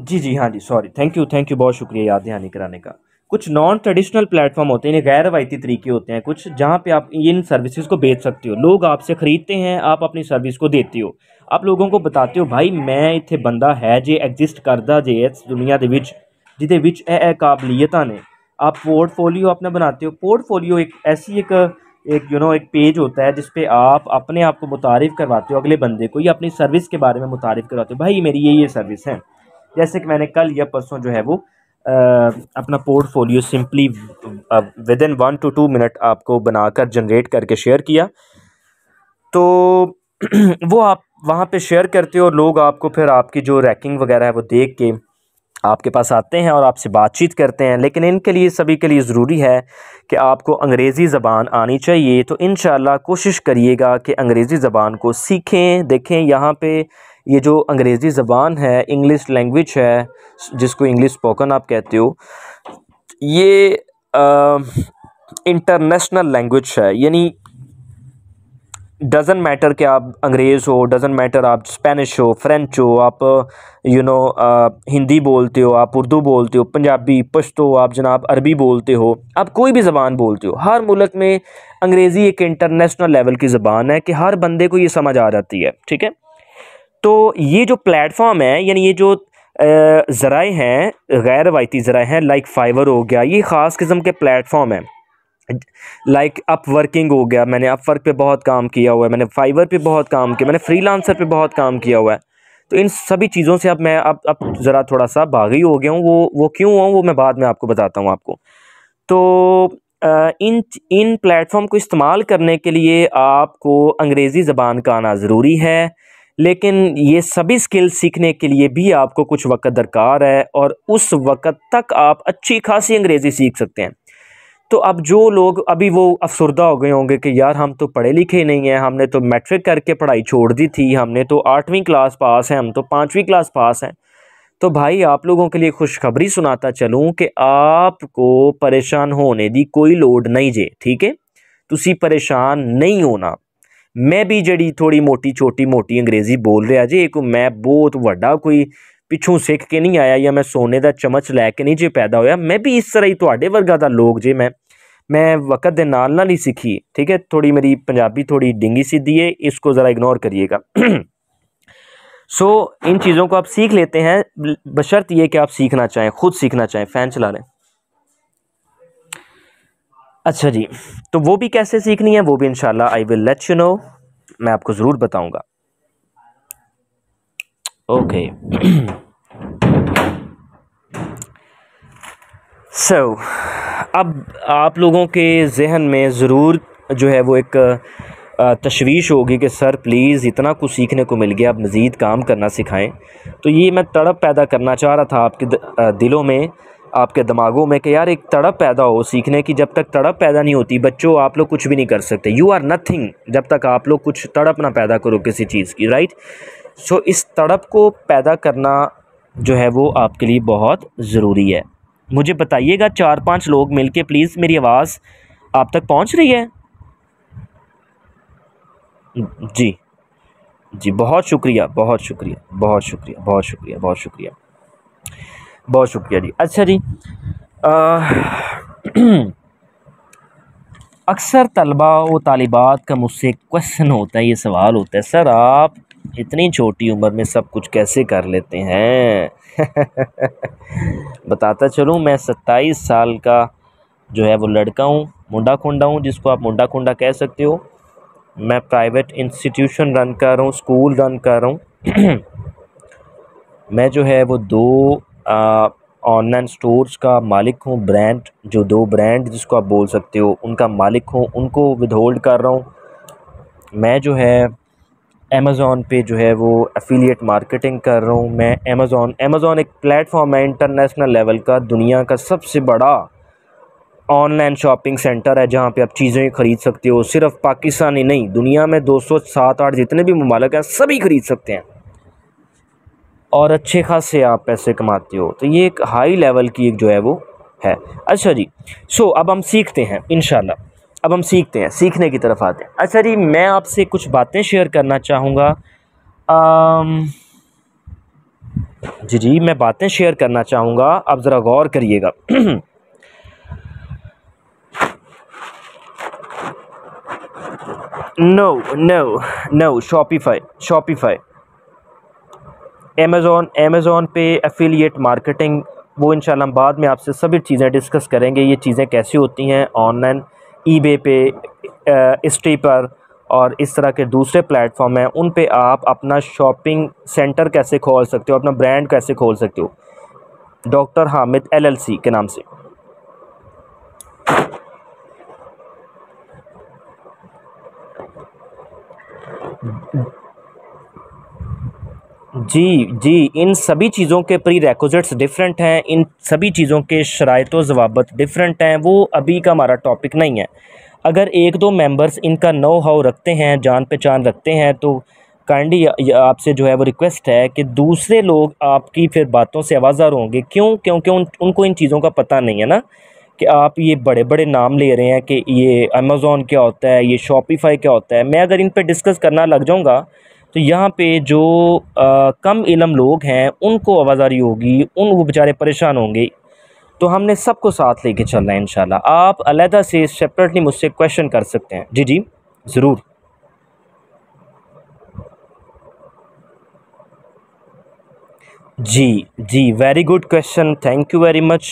जी जी हाँ जी sorry thank you thank you बहुत शुक्रिया याद दहानी कराने का कुछ नॉन ट्रेडिशनल प्लेटफॉर्म होते हैं गैर रवायती तरीके होते हैं कुछ जहाँ पे आप इन सर्विसेज को बेच सकते हो लोग आपसे ख़रीदते हैं आप अपनी सर्विस को देते हो आप लोगों को बताते हो भाई मैं इतने बंदा है जे एग्जिस्ट करता जे इस दुनिया के विच जिदे विच ए ने आप पोर्टफोलियो अपना बनाते हो पोर्टफोलियो एक ऐसी एक एक यू नो एक पेज होता है जिस पे आप अपने आप को मुतारफ़ करवाते हो अगले बंदे को या अपनी सर्विस के बारे में मुतारफ़ करवाते हो भाई मेरी ये ये सर्विस है जैसे कि मैंने कल या परसों जो है वो अपना portfolio simply within one two two minute आपको बनाकर जनरेट करके शेयर किया तो वो आप वहाँ पे शेयर करते हो लोग आपको फिर आपकी जो रैकिंग वगैरह है वो देख के आपके पास आते हैं और आपसे बातचीत करते हैं लेकिन इनके लिए सभी के लिए ज़रूरी है कि आपको अंग्रेज़ी ज़बान आनी चाहिए तो इन कोशिश करिएगा कि अंग्रेज़ी ज़बान को सीखें देखें यहाँ पे ये जो अंग्रेज़ी ज़बान है इंग्लिश लैंग्वेज है जिसको इंग्लिश स्पोकन आप कहते हो ये इंटरनेशनल लैंग्वेज है यानी डजन मैटर कि आप अंग्रेज़ हो डजन मैटर आप स्पेनिश हो फ्रेंच हो आप यू नो हिंदी बोलते हो आप उर्दू बोलते हो पंजाबी पश्तो आप जनाब अरबी बोलते हो आप कोई भी ज़बान बोलते हो हर मुल्क में अंग्रेज़ी एक इंटरनेशनल लेवल की ज़बान है कि हर बंदे को ये समझ आ जाती है ठीक है तो ये जो प्लेटफॉर्म है यानी ये जो ज़राए हैं गैर रवायती ज़राए हैं लाइक फ़ाइवर हो गया ये ख़ास किस्म के प्लेटफॉर्म हैं लाइक like अप वर्किंग हो गया मैंने अप वर्क पर बहुत काम किया हुआ है मैंने फ़ाइवर पे बहुत काम किया मैंने फ्री लांसर पर बहुत काम किया हुआ है तो इन सभी चीज़ों से अब मैं अब अब ज़रा थोड़ा सा बागी हो गया हूँ वो वो क्यों हुआ वो मैं बाद में आपको बताता हूँ आपको तो इन इन प्लेटफॉर्म को इस्तेमाल करने के लिए आपको अंग्रेज़ी ज़बान का आना ज़रूरी है लेकिन ये सभी स्किल सीखने के लिए भी आपको कुछ वक्त दरकार है और उस वक्त तक आप अच्छी खासी अंग्रेज़ी सीख सकते हैं तो अब जो लोग अभी वो अफसरदा हो गए होंगे कि यार हम तो पढ़े लिखे नहीं हैं हमने तो मैट्रिक करके पढ़ाई छोड़ दी थी हमने तो आठवीं क्लास पास हैं हम तो पाँचवीं क्लास पास हैं तो भाई आप लोगों के लिए खुशखबरी सुनाता चलूँ कि आपको परेशान होने की कोई लोड नहीं जे ठीक है तुम परेशान नहीं होना मैं भी जड़ी थोड़ी मोटी छोटी मोटी अंग्रेजी बोल रहा जी एक मैं बहुत व्डा कोई पिछू सीख के नहीं आया या मैं सोने का चमच लैके नहीं जो पैदा होया मैं भी इस तरह ही थोड़े वर्गा का लोग जे मैं मैं वक्त के नाल ना ही सीखी ठीक है थोड़ी मेरी पंजाबी थोड़ी डिंगी सीधी है इसको ज़रा इग्नोर करिएगा सो so, इन चीज़ों को आप सीख लेते हैं बशर्त ये कि आप सीखना चाहें खुद सीखना चाहें फैन चला लें अच्छा जी तो वो भी कैसे सीखनी है वो भी इनशाला I will let you know मैं आपको ज़रूर बताऊंगा ओके सो अब आप लोगों के जहन में ज़रूर जो है वो एक तशवीश होगी कि सर प्लीज़ इतना कुछ सीखने को मिल गया अब मज़ीद काम करना सिखाएं तो ये मैं तड़प पैदा करना चाह रहा था आपके दिलों में आपके दिमागों में कि यार एक तड़प पैदा हो सीखने की जब तक तड़प पैदा नहीं होती बच्चों आप लोग कुछ भी नहीं कर सकते यू आर नथिंग जब तक आप लोग कुछ तड़प ना पैदा करो किसी चीज़ की राइट सो so, इस तड़प को पैदा करना जो है वो आपके लिए बहुत ज़रूरी है मुझे बताइएगा चार पाँच लोग मिल प्लीज़ मेरी आवाज़ आप तक पहुँच रही है जी जी बहुत शुक्रिया बहुत शुक्रिया बहुत शुक्रिया बहुत शुक्रिया बहुत शुक्रिया बहुत शुक्रिया जी अच्छा जी अक्सर तलबा व तालिबात का मुझसे क्वेश्चन होता है ये सवाल होता है सर आप इतनी छोटी उम्र में सब कुछ कैसे कर लेते हैं बताता चलूँ मैं सत्ताईस साल का जो है वो लड़का हूँ मुंडा खुंडा हूँ जिसको आप मुंडा खुंडा कह सकते हो मैं प्राइवेट इंस्टीट्यूशन रन कर रहा हूँ स्कूल रन कर रहा हूँ मैं जो है वो दो ऑनलाइन स्टोर्स का मालिक हूँ ब्रांड जो दो ब्रांड जिसको आप बोल सकते हो उनका मालिक हूँ उनको विद कर रहा हूँ मैं जो है अमेज़ोन पे जो है वो एफिलिएट मार्केटिंग कर रहा हूँ मैं अमेज़ोन अमेज़ोन एक प्लेटफॉर्म है इंटरनेशनल लेवल का दुनिया का सबसे बड़ा ऑनलाइन शॉपिंग सेंटर है जहाँ पे आप चीज़ें ख़रीद सकते हो सिर्फ पाकिस्तानी नहीं दुनिया में दो सौ सात आठ जितने भी ममालक हैं सभी ख़रीद सकते हैं और अच्छे खासे आप पैसे कमाते हो तो ये एक हाई लेवल की एक जो है वो है अच्छा जी सो so, अब हम सीखते हैं इन अब हम सीखते हैं सीखने की तरफ आते हैं अच्छा जी मैं आपसे कुछ बातें शेयर करना चाहूँगा जी जी मैं बातें शेयर करना चाहूँगा आप ज़रा गौर करिएगा no no no Shopify Shopify Amazon Amazon पे एफिलिएट मार्केटिंग वो इन हम बाद में आपसे सभी चीज़ें डिस्कस करेंगे ये चीज़ें कैसी होती हैं ऑनलाइन बे पे स्टी पर और इस तरह के दूसरे प्लेटफॉर्म हैं उन पे आप अपना शॉपिंग सेंटर कैसे खोल सकते हो अपना ब्रांड कैसे खोल सकते हो डॉक्टर हामिद एलएलसी के नाम से जी जी इन सभी चीज़ों के प्री रेकोजिट्स डिफरेंट हैं इन सभी चीज़ों के शरात व जवाबत डिफरेंट हैं वो अभी का हमारा टॉपिक नहीं है अगर एक दो मेंबर्स इनका नो हाउ रखते हैं जान पहचान रखते हैं तो काइंडली आपसे जो है वो रिक्वेस्ट है कि दूसरे लोग आपकी फिर बातों से आवाज़ार होंगे क्यों क्योंकि उन, उनको इन चीज़ों का पता नहीं है ना कि आप ये बड़े बड़े नाम ले रहे हैं कि ये अमेज़ोन क्या होता है ये शॉपिफाई क्या होता है मैं अगर इन पर डिस्कस करना लग जाऊँगा तो यहाँ पे जो आ, कम इलम लोग हैं उनको आवाजारी होगी उन वो बेचारे परेशान होंगे तो हमने सबको साथ लेके चलना है इंशाल्लाह आप अलहदा से सेपरेटली मुझसे क्वेश्चन कर सकते हैं जी जी ज़रूर जी जी very good question thank you very much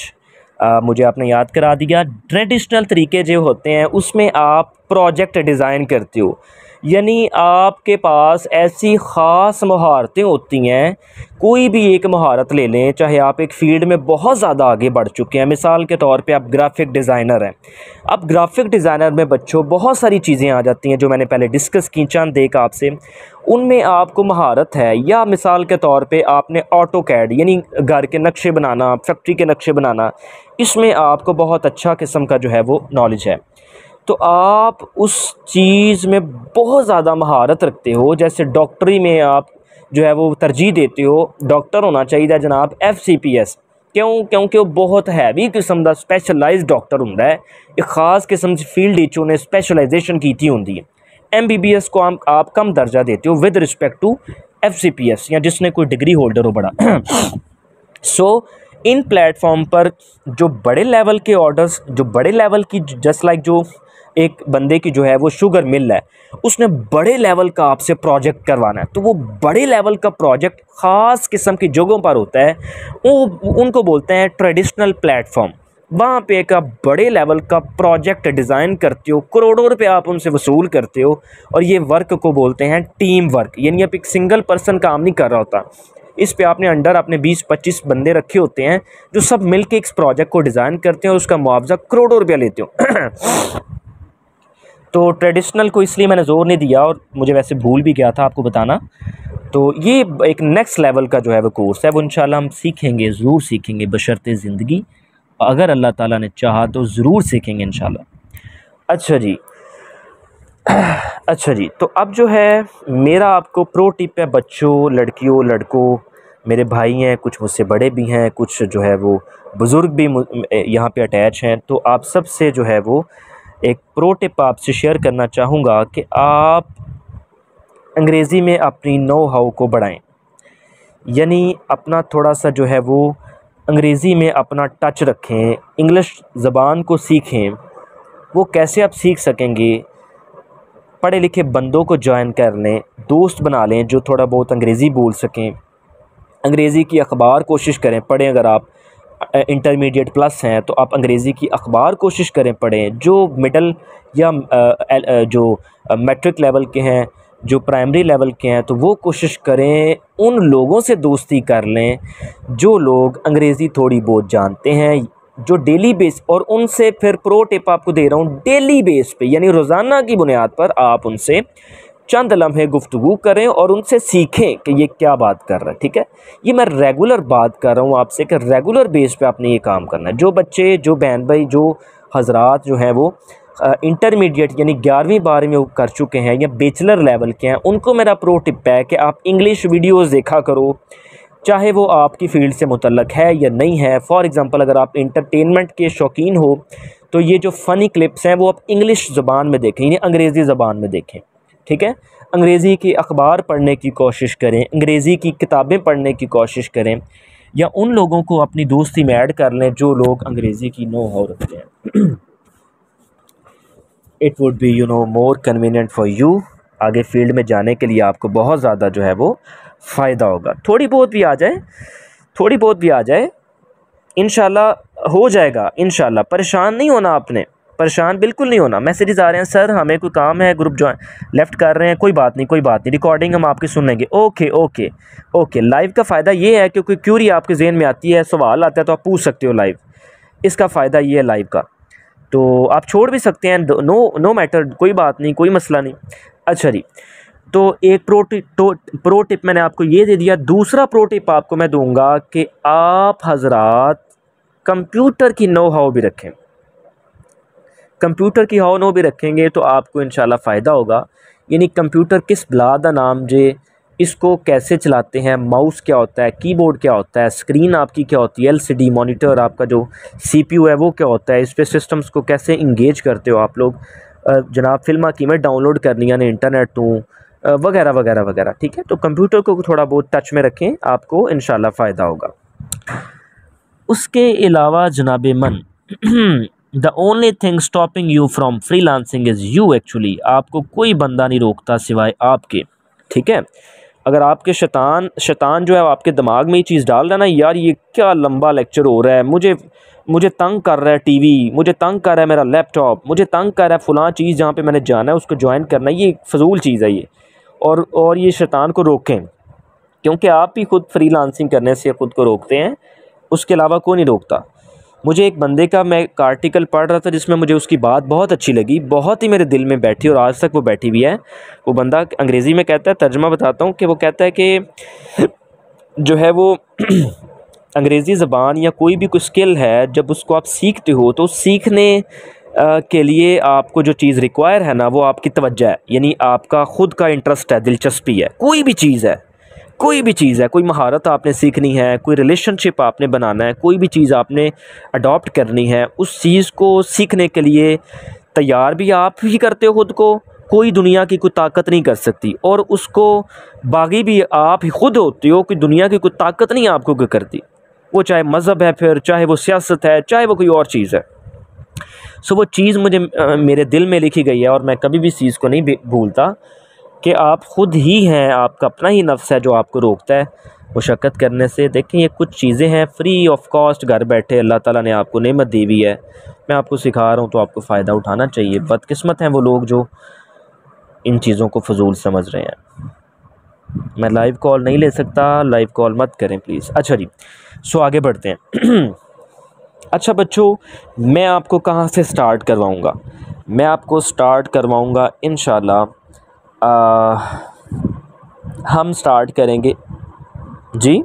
मुझे आपने याद करा दिया ट्रेडिशनल तरीके जो होते हैं उसमें आप प्रोजेक्ट डिज़ाइन करते हो यानी आपके पास ऐसी ख़ास महारतें होती हैं कोई भी एक महारत ले लें चाहे आप एक फ़ील्ड में बहुत ज़्यादा आगे बढ़ चुके हैं मिसाल के तौर पे आप ग्राफिक डिज़ाइनर हैं अब ग्राफिक डिज़ाइनर में बच्चों बहुत सारी चीज़ें आ जाती हैं जो मैंने पहले डिस्कस की चंद देख आपसे उनमें आपको महारत है या मिसाल के तौर पे आपने ऑटो कैड यानी घर के नक्शे बनाना फैक्ट्री के नक्शे बनाना इसमें आपको बहुत अच्छा किस्म का जो है वो नॉलेज है तो आप उस चीज़ में बहुत ज़्यादा महारत रखते हो जैसे डॉक्टरी में आप जो है वो तरजीह देते हो डॉक्टर होना चाहिए जनाब एफ सी पी एस ਕਿਉਂ ਕਿਉਂਕਿ ਉਹ ਬਹੁਤ ਹੈਵੀ ਕਿਸਮ ਦਾ ਸਪੈਸ਼ਲਾਈਜ਼ਡ ਡਾਕਟਰ ਹੁੰਦਾ ਹੈ ਇੱਕ ਖਾਸ ਕਿਸਮ उन्हें स्पेशलाइजेशन की थी होंगी एम बी बी एस को आप, आप कम दर्जा देते हो विद रिस्पेक्ट टू एस या जिसने कोई डिग्री होल्डर हो बड़ा सो so, इन प्लेटफॉर्म पर जो बड़े लेवल के ऑर्डर्स जो बड़े लेवल की जस्ट लाइक like जो एक बंदे की जो है वो शुगर मिल है उसने बड़े लेवल का आपसे प्रोजेक्ट करवाना है तो वो बड़े लेवल का प्रोजेक्ट ख़ास किस्म की जगहों पर होता है वो उनको बोलते हैं ट्रेडिशनल प्लेटफॉर्म वहाँ पे एक आप बड़े लेवल का प्रोजेक्ट डिज़ाइन करते हो करोड़ों रुपए आप उनसे वसूल करते हो और ये वर्क को बोलते हैं टीम वर्क यानी आप एक सिंगल पर्सन काम नहीं कर रहा होता इस पे आपने अंडर आपने 20-25 बंदे रखे होते हैं जो सब मिलके इस प्रोजेक्ट को डिज़ाइन करते हैं और उसका मुआवजा करोड़ों रुपया लेते हो तो ट्रेडिशनल को इसलिए मैंने ज़ोर नहीं दिया और मुझे वैसे भूल भी गया था आपको बताना तो ये एक नेक्स्ट लेवल का जो है वो कोर्स है वो इन हम सीखेंगे ज़रूर सीखेंगे बशरत ज़िंदगी अगर अल्लाह ताला ने चाहा तो ज़रूर सीखेंगे इन अच्छा जी अच्छा जी तो अब जो है मेरा आपको प्रो टिप है बच्चों लड़कियों लड़कों मेरे भाई हैं कुछ मुझसे बड़े भी हैं कुछ जो है वो बुज़ुर्ग भी यहाँ पे अटैच हैं तो आप सबसे जो है वो एक प्रो टिप आपसे शेयर करना चाहूँगा कि आप अंग्रेज़ी में अपनी नो हाउ को बढ़ाएं यानी अपना थोड़ा सा जो है वो अंग्रेज़ी में अपना टच रखें इंग्लिश ज़बान को सीखें वो कैसे आप सीख सकेंगे पढ़े लिखे बंदों को ज्वाइन कर लें दोस्त बना लें जो थोड़ा बहुत अंग्रेज़ी बोल सकें अंग्रेज़ी की अखबार कोशिश करें पढ़ें अगर आप इंटरमीडिएट प्लस हैं तो आप अंग्रेज़ी की अखबार कोशिश करें पढ़ें जो मिडल या जो मेट्रिक लेवल के हैं जो प्राइमरी लेवल के हैं तो वो कोशिश करें उन लोगों से दोस्ती कर लें जो लोग अंग्रेज़ी थोड़ी बहुत जानते हैं जो डेली बेस और उनसे फिर प्रो टिप आपको दे रहा हूँ डेली बेस पे यानी रोज़ाना की बुनियाद पर आप उनसे चंद लम्हे गुफ्तु करें और उनसे सीखें कि ये क्या बात कर रहा है ठीक है ये मैं रेगुलर बात कर रहा हूँ आपसे कि रेगुलर बेस पे आपने ये काम करना है जो बच्चे जो बहन भाई जो हजरात जो हैं वो इंटरमीडिएट यानी ग्यारहवीं बारहवीं कर चुके हैं या बेचलर लेवल के हैं उनको मेरा प्रो टिप है कि आप इंग्लिश वीडियोज़ देखा करो चाहे वो आपकी फील्ड से मुतलक है या नहीं है फॉर एग्ज़ाम्पल अगर आप इंटरटेनमेंट के शौकीन हो तो ये जो फ़नी क्लिप्स हैं वो आप इंग्लिश ज़बान में देखें यानी अंग्रेज़ी ज़बान में देखें ठीक है अंग्रेज़ी की अखबार पढ़ने की कोशिश करें अंग्रेज़ी की किताबें पढ़ने की कोशिश करें या उन लोगों को अपनी दोस्ती में ऐड कर लें जो लोग अंग्रेज़ी की नो हो रखते हैं it would be you know more convenient for you आगे फील्ड में जाने के लिए आपको बहुत ज़्यादा जो है वो फ़ायदा होगा थोड़ी बहुत भी आ जाए थोड़ी बहुत भी आ जाए इन हो जाएगा इन परेशान नहीं होना आपने परेशान बिल्कुल नहीं होना मैसेजेस आ रहे हैं सर हमें कोई काम है ग्रुप ज्वाइन लेफ्ट कर रहे हैं कोई बात नहीं कोई बात नहीं रिकॉर्डिंग हम आपकी सुन लेंगे ओके ओके ओके लाइव का फ़ायदा ये है कि कोई क्यूरी आपके जेहन में आती है सवाल आता है तो आप पूछ सकते हो लाइव इसका फ़ायदा ये है लाइव का तो आप छोड़ भी सकते हैं नो नो मैटर कोई बात नहीं कोई मसला नहीं अच्छा जी तो एक प्रो टिप तो, प्रो टिप मैंने आपको ये दे दिया दूसरा प्रो टिप आपको मैं दूंगा कि आप हजरात कंप्यूटर की नो हाउ भी रखें कंप्यूटर की हाउ नो भी रखेंगे तो आपको इन फ़ायदा होगा यानी कंप्यूटर किस बला का नाम जे इसको कैसे चलाते हैं माउस क्या होता है कीबोर्ड क्या होता है स्क्रीन आपकी क्या होती है एलसीडी मॉनिटर आपका जो सीपीयू है वो क्या होता है इस पर सिस्टम्स को कैसे इंगेज करते हो आप लोग जनाब फिल्मा में डाउनलोड करनी है इंटरनेट तो वगैरह वगैरह वगैरह ठीक है तो कंप्यूटर को थोड़ा बहुत टच में रखें आपको इन फ़ायदा होगा उसके अलावा जनाब man the only thing stopping you from freelancing is you actually आपको कोई बंदा नहीं रोकता सिवाय आपके ठीक है अगर आपके शैतान शैतान जो है आपके दिमाग में ये चीज़ डाल रहा है ना यार ये क्या लंबा लेक्चर हो रहा है मुझे मुझे तंग कर रहा है टीवी मुझे तंग कर रहा है मेरा लैपटॉप मुझे तंग कर रहा है फ़लाँ चीज़ जहाँ पे मैंने जाना है उसको ज्वाइन करना है ये फजूल चीज़ है ये और और ये शैतान को रोकें क्योंकि आप ही खुद फ्री करने से खुद को रोकते हैं उसके अलावा कोई नहीं रोकता मुझे एक बंदे का मैं एक आर्टिकल पढ़ रहा था जिसमें मुझे उसकी बात बहुत अच्छी लगी बहुत ही मेरे दिल में बैठी और आज तक वो बैठी हुई है वो बंदा अंग्रेज़ी में कहता है तर्जमा बताता हूँ कि वो कहता है कि जो है वो अंग्रेज़ी ज़बान या कोई भी कोई स्किल है जब उसको आप सीखते हो तो सीखने के लिए आपको जो चीज़ रिक्वायर है ना वो आपकी तवज्जा है यानी आपका ख़ुद का इंटरेस्ट है दिलचस्पी है कोई भी चीज़ है कोई भी चीज़ है कोई महारत आपने सीखनी है कोई रिलेशनशिप आपने बनाना है कोई भी चीज़ आपने अडॉप्ट करनी है उस चीज़ को सीखने के लिए तैयार भी आप ही करते हो खुद को कोई दुनिया की कोई ताकत नहीं कर सकती और उसको बागी भी आप ही खुद होते हो कि दुनिया की कोई ताकत नहीं आपको करती वो चाहे मज़हब है फिर चाहे वो सियासत है चाहे वो कोई और चीज़ है सो वो चीज़ मुझे मेरे दिल में लिखी गई है और मैं कभी भी इस चीज़ को नहीं भूलता कि आप ख़ुद ही हैं आपका अपना ही नफ्स है जो आपको रोकता है मुशक्क़त करने से देखें ये कुछ चीज़ें हैं फ्री ऑफ कॉस्ट घर बैठे अल्लाह ताला ने आपको नेमत दी हुई है मैं आपको सिखा रहा हूँ तो आपको फ़ायदा उठाना चाहिए बदक़स्मत हैं वो लोग जो इन चीज़ों को फजूल समझ रहे हैं मैं लाइव कॉल नहीं ले सकता लाइव कॉल मत करें प्लीज़ अच्छा जी सो आगे बढ़ते हैं अच्छा बच्चों मैं आपको कहाँ से स्टार्ट करवाऊँगा मैं आपको स्टार्ट करवाऊँगा इन आ, हम स्टार्ट करेंगे जी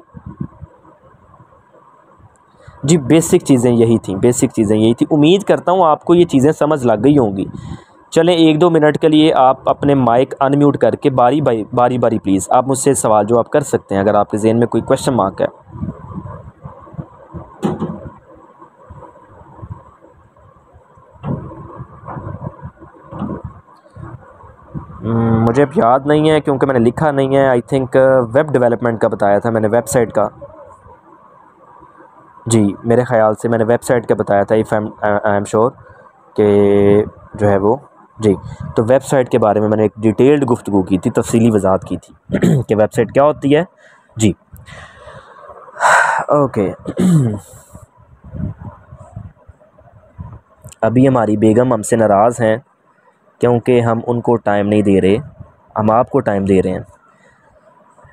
जी बेसिक चीज़ें यही थी बेसिक चीज़ें यही थी उम्मीद करता हूँ आपको ये चीज़ें समझ लग गई होंगी चलें एक दो मिनट के लिए आप अपने माइक अनम्यूट करके बारी बारी बारी बारी प्लीज़ आप मुझसे सवाल जो आप कर सकते हैं अगर आपके जहन में कोई क्वेश्चन मार्क है हम्म, मुझे अब याद नहीं है क्योंकि मैंने लिखा नहीं है आई थिंक वेब डेवलपमेंट का बताया था मैंने वेबसाइट का जी मेरे ख़्याल से मैंने वेबसाइट का बताया था इफ़ आई एम श्योर कि जो है वो जी तो वेबसाइट के बारे में मैंने एक डिटेल्ड गुफ्तु की थी तफसीली वजाहत की थी कि वेबसाइट क्या होती है जी ओके अभी हमारी बेगम हमसे नाराज़ हैं क्योंकि हम उनको टाइम नहीं दे रहे हम आपको टाइम दे रहे हैं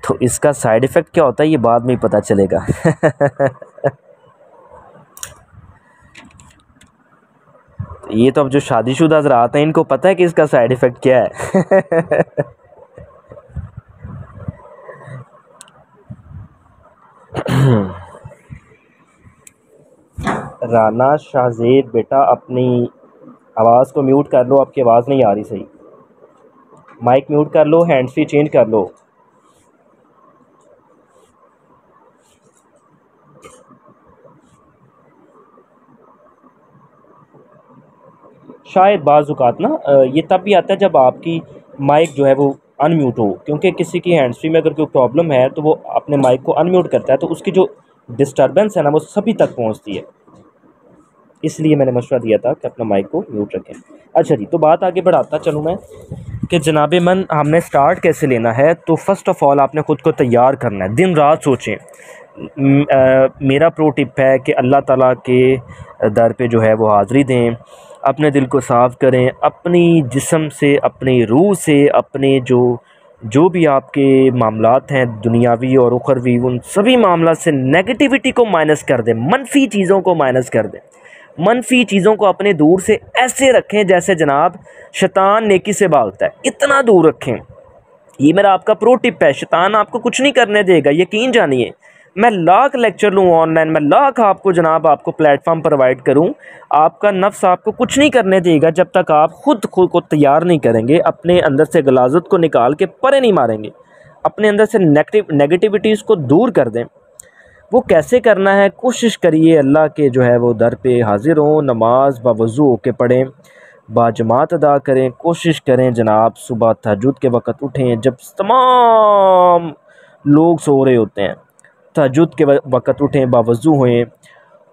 तो इसका साइड इफ़ेक्ट क्या होता है ये बाद में पता चलेगा ये तो अब जो शादीशुदा हजरात हैं इनको पता है कि इसका साइड इफ़ेक्ट क्या है राना शाहजेब बेटा अपनी आवाज़ को म्यूट कर लो आपकी आवाज़ नहीं आ रही सही माइक म्यूट कर लो हैंड फ्री चेंज कर लो शायद बाज़ ना ये तब भी आता है जब आपकी माइक जो है वो अनम्यूट हो क्योंकि किसी की हैंड फ्री में अगर कोई प्रॉब्लम है तो वो अपने माइक को अनम्यूट करता है तो उसकी जो डिस्टर्बेंस है ना वो सभी तक पहुंचती है इसलिए मैंने मशवरा दिया था कि अपना माइक को म्यूट रखें अच्छा जी तो बात आगे बढ़ाता चलूँ मैं कि जनाब मन हमने स्टार्ट कैसे लेना है तो फ़र्स्ट ऑफ़ ऑल आपने ख़ुद को तैयार करना है दिन रात सोचें मेरा प्रो टिप है कि अल्लाह ताला के दर पे जो है वो हाज़री दें अपने दिल को साफ़ करें अपनी जिसम से अपनी रूह से अपने जो जो भी आपके मामला हैं दुनियावी और उखरवी उन सभी मामला से नेगेटिविटी को माइनस कर दें मनफी चीज़ों को माइनस कर दें मनफी चीज़ों को अपने दूर से ऐसे रखें जैसे जनाब शैतान नेकी से भागता है इतना दूर रखें ये मेरा आपका प्रो टिप है शैतान आपको कुछ नहीं करने देगा यकीन जानिए मैं लाख लेक्चर लूँ ऑनलाइन मैं लाख आपको जनाब आपको प्लेटफॉर्म प्रोवाइड करूँ आपका नफ्स आपको कुछ नहीं करने देगा जब तक आप खुद खुद को तैयार नहीं करेंगे अपने अंदर से गलाजत को निकाल के परे नहीं मारेंगे अपने अंदर से नेगेटिव नेगेटिविटीज़ को दूर कर दें वो कैसे करना है कोशिश करिए अल्लाह के जो है वो दर पे हाजिर हों नमाज बावजू होके पढ़ें बाजमात अदा करें कोशिश करें जनाब सुबह तजुद के वक़्त उठें जब तमाम लोग सो रहे होते हैं तजुद के वक़्त उठें बावजू हुए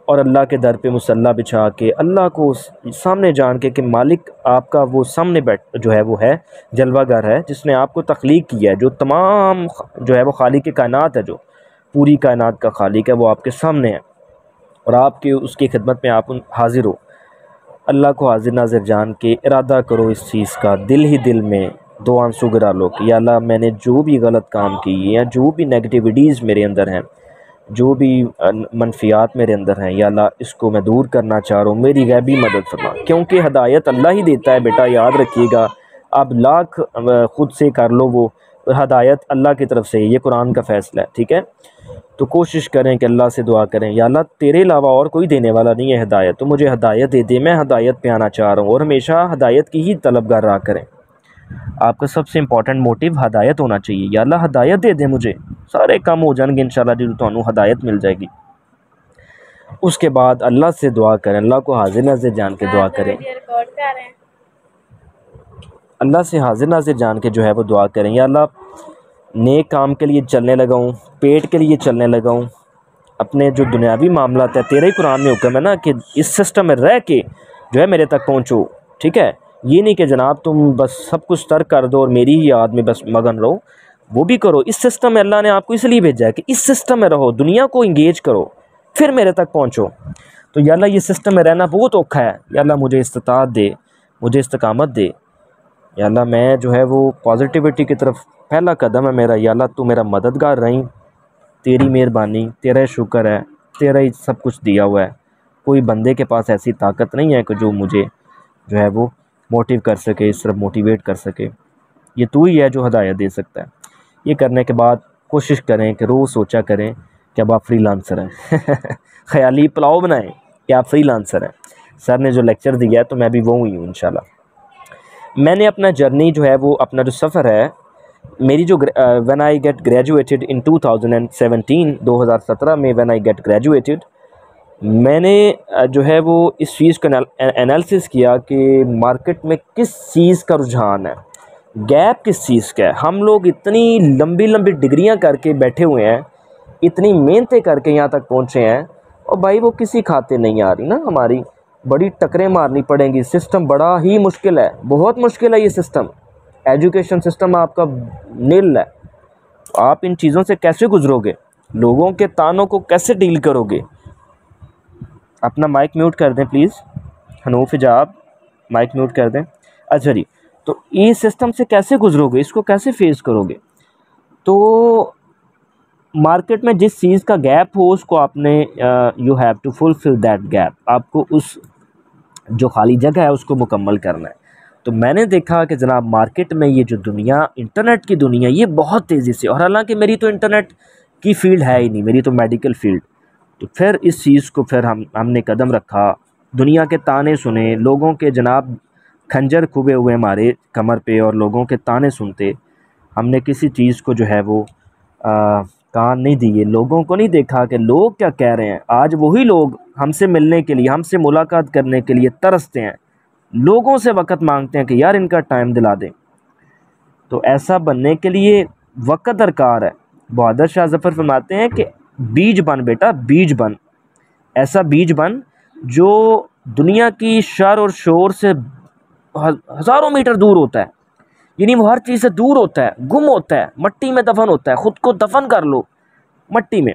और अल्लाह के दर पे मुसल्ला बिछा के अल्लाह को सामने जान के कि मालिक आपका वो सामने बैठ जो है वो है जलवा घर है जिसने आपको तख्लीक किया है जो तमाम जो है वो खाली के कायनात है जो पूरी कायनात का खालिक है वो आपके सामने है और आपके उसकी खिदमत में आप हाजिर हो अल्लाह को हाजिर नाजिर जान के इरादा करो इस चीज़ का दिल ही दिल में दो आंसू गिरा लो कि अल्लाह मैंने जो भी गलत काम किए या जो भी नेगेटिविटीज़ मेरे अंदर हैं जो भी मनफियात मेरे अंदर हैं या अल्लाह इसको मैं दूर करना चाह रहा हूँ मेरी गैबी मदद फरमा क्योंकि हदायत अल्लाह ही देता है बेटा याद रखिएगा आप लाख ख़ुद से कर लो वो हदायत अल्लाह की तरफ से ये कुरान का फ़ैसला है ठीक है तो कोशिश करें कि अल्लाह से दुआ करें या अल्लाह तेरे अलावा और कोई देने वाला नहीं है हदायत तो मुझे हदायत दे दे मैं हदायत पे आना चाह रहा हूँ और हमेशा हदायत की ही तलबगार रहा करें आपका सबसे इंपॉर्टेंट मोटिव हदायत होना चाहिए या अल्लाह हदायत दे दे मुझे सारे काम हो जाएंगे इन शाला जी तो हदायत मिल जाएगी उसके बाद अल्लाह से दुआ करें अल्लाह को हाजिर नाजिर जान के दुआ करें अल्लाह से हाजिर नाजिर जान के जो है वो दुआ करें या अल्लाह नेक काम के लिए चलने लगा हूँ पेट के लिए चलने लगा हूँ अपने जो दुनियावी मामला है तेरे ही कुरान में हुक्म है ना कि इस सिस्टम में रह के जो है मेरे तक पहुँचो ठीक है ये नहीं कि जनाब तुम बस सब कुछ तर्क कर दो और मेरी ही याद में बस मगन रहो वो भी करो इस सिस्टम में अल्लाह ने आपको इसलिए भेजा है कि इस सिस्टम में रहो दुनिया को इंगेज करो फिर मेरे तक पहुँचो तो यह सिस्टम में रहना बहुत औखा है यह मुझे इस्तात दे मुझे इस्तकामत दे या मैं जो है वो पॉजिटिविटी की तरफ पहला कदम है मेरा या तू मेरा मददगार रही तेरी मेहरबानी तेरा शुक्र है तेरा ही सब कुछ दिया हुआ है कोई बंदे के पास ऐसी ताकत नहीं है कि जो मुझे जो है वो मोटिव कर सके इस तरफ मोटिवेट कर सके ये तू ही है जो हदायत दे सकता है ये करने के बाद कोशिश करें कि रोज़ सोचा करें कि अब आप फ्री लांसर हैं ख्याली पुलाव बनाएँ कि आप फ्री लांसर हैं सर ने जो लेक्चर दिया है तो मैं भी वो ही हूँ इन मैंने अपना जर्नी जो है वो अपना जो सफ़र है मेरी जो when I get graduated in 2017 2017 में व्हेन आई गेट ग्रेजुएटेड मैंने जो है वो इस चीज़ का एनालिसिस किया कि मार्केट में किस चीज़ का रुझान है गैप किस चीज़ का है हम लोग इतनी लंबी लंबी डिग्रियां करके बैठे हुए हैं इतनी मेहनतें करके यहाँ तक पहुँचे हैं और भाई वो किसी खाते नहीं आ रही ना हमारी बड़ी टकरें मारनी पड़ेंगी सिस्टम बड़ा ही मुश्किल है बहुत मुश्किल है ये सिस्टम एजुकेशन सिस्टम आपका नील है आप इन चीज़ों से कैसे गुजरोगे लोगों के तानों को कैसे डील करोगे अपना माइक म्यूट कर दें प्लीज़ हनूफ हिजाब माइक म्यूट कर दें अच्छा जी तो इस सिस्टम से कैसे गुजरोगे इसको कैसे फेस करोगे तो मार्केट में जिस चीज़ का गैप हो उसको आपने you have to fulfil that gap आपको उस जो खाली जगह है उसको मुकम्मल करना है तो मैंने देखा कि जनाब मार्केट में ये जो दुनिया इंटरनेट की दुनिया ये बहुत तेज़ी से और हालांकि मेरी तो इंटरनेट की फ़ील्ड है ही नहीं मेरी तो मेडिकल फील्ड तो फिर इस चीज़ को फिर हम हमने कदम रखा दुनिया के ताने सुने लोगों के जनाब खंजर खुबे हुए हमारे कमर पे और लोगों के ताने सुनते हमने किसी चीज़ को जो है वो आ, कान नहीं दिए लोगों को नहीं देखा कि लोग क्या कह रहे हैं आज वही लोग हमसे मिलने के लिए हमसे मुलाकात करने के लिए तरसते हैं लोगों से वक़्त मांगते हैं कि यार इनका टाइम दिला दें तो ऐसा बनने के लिए वक़्त दरकार है बहादुर शाह जफ़र फरमाते हैं कि बीज बन बेटा बीज बन ऐसा बीज बन जो दुनिया की शर और शोर से हज़ारों मीटर दूर होता है यानी वो हर चीज़ से दूर होता है गुम होता है मट्टी में दफन होता है ख़ुद को दफन कर लो मट्टी में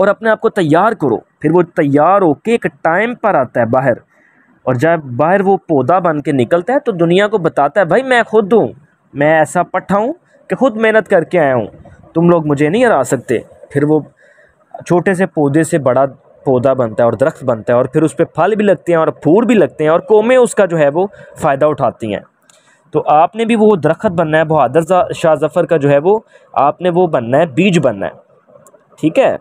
और अपने आप को तैयार करो फिर वो तैयार के एक टाइम पर आता है बाहर और जब बाहर वो पौधा बन के निकलता है तो दुनिया को बताता है भाई मैं खुद हूँ मैं ऐसा पट्ठा हूँ कि खुद मेहनत करके आया हूँ तुम लोग मुझे नहीं हरा सकते फिर वो छोटे से पौधे से बड़ा पौधा बनता है और दरख्त बनता है और फिर उस पर फल भी लगते हैं और फूल भी लगते हैं और कोमें उसका जो है वो फ़ायदा उठाती हैं तो आपने भी वो दरख्त बनना है बहादुर शाह जफ़र का जो है वो आपने वो बनना है बीज बनना है ठीक है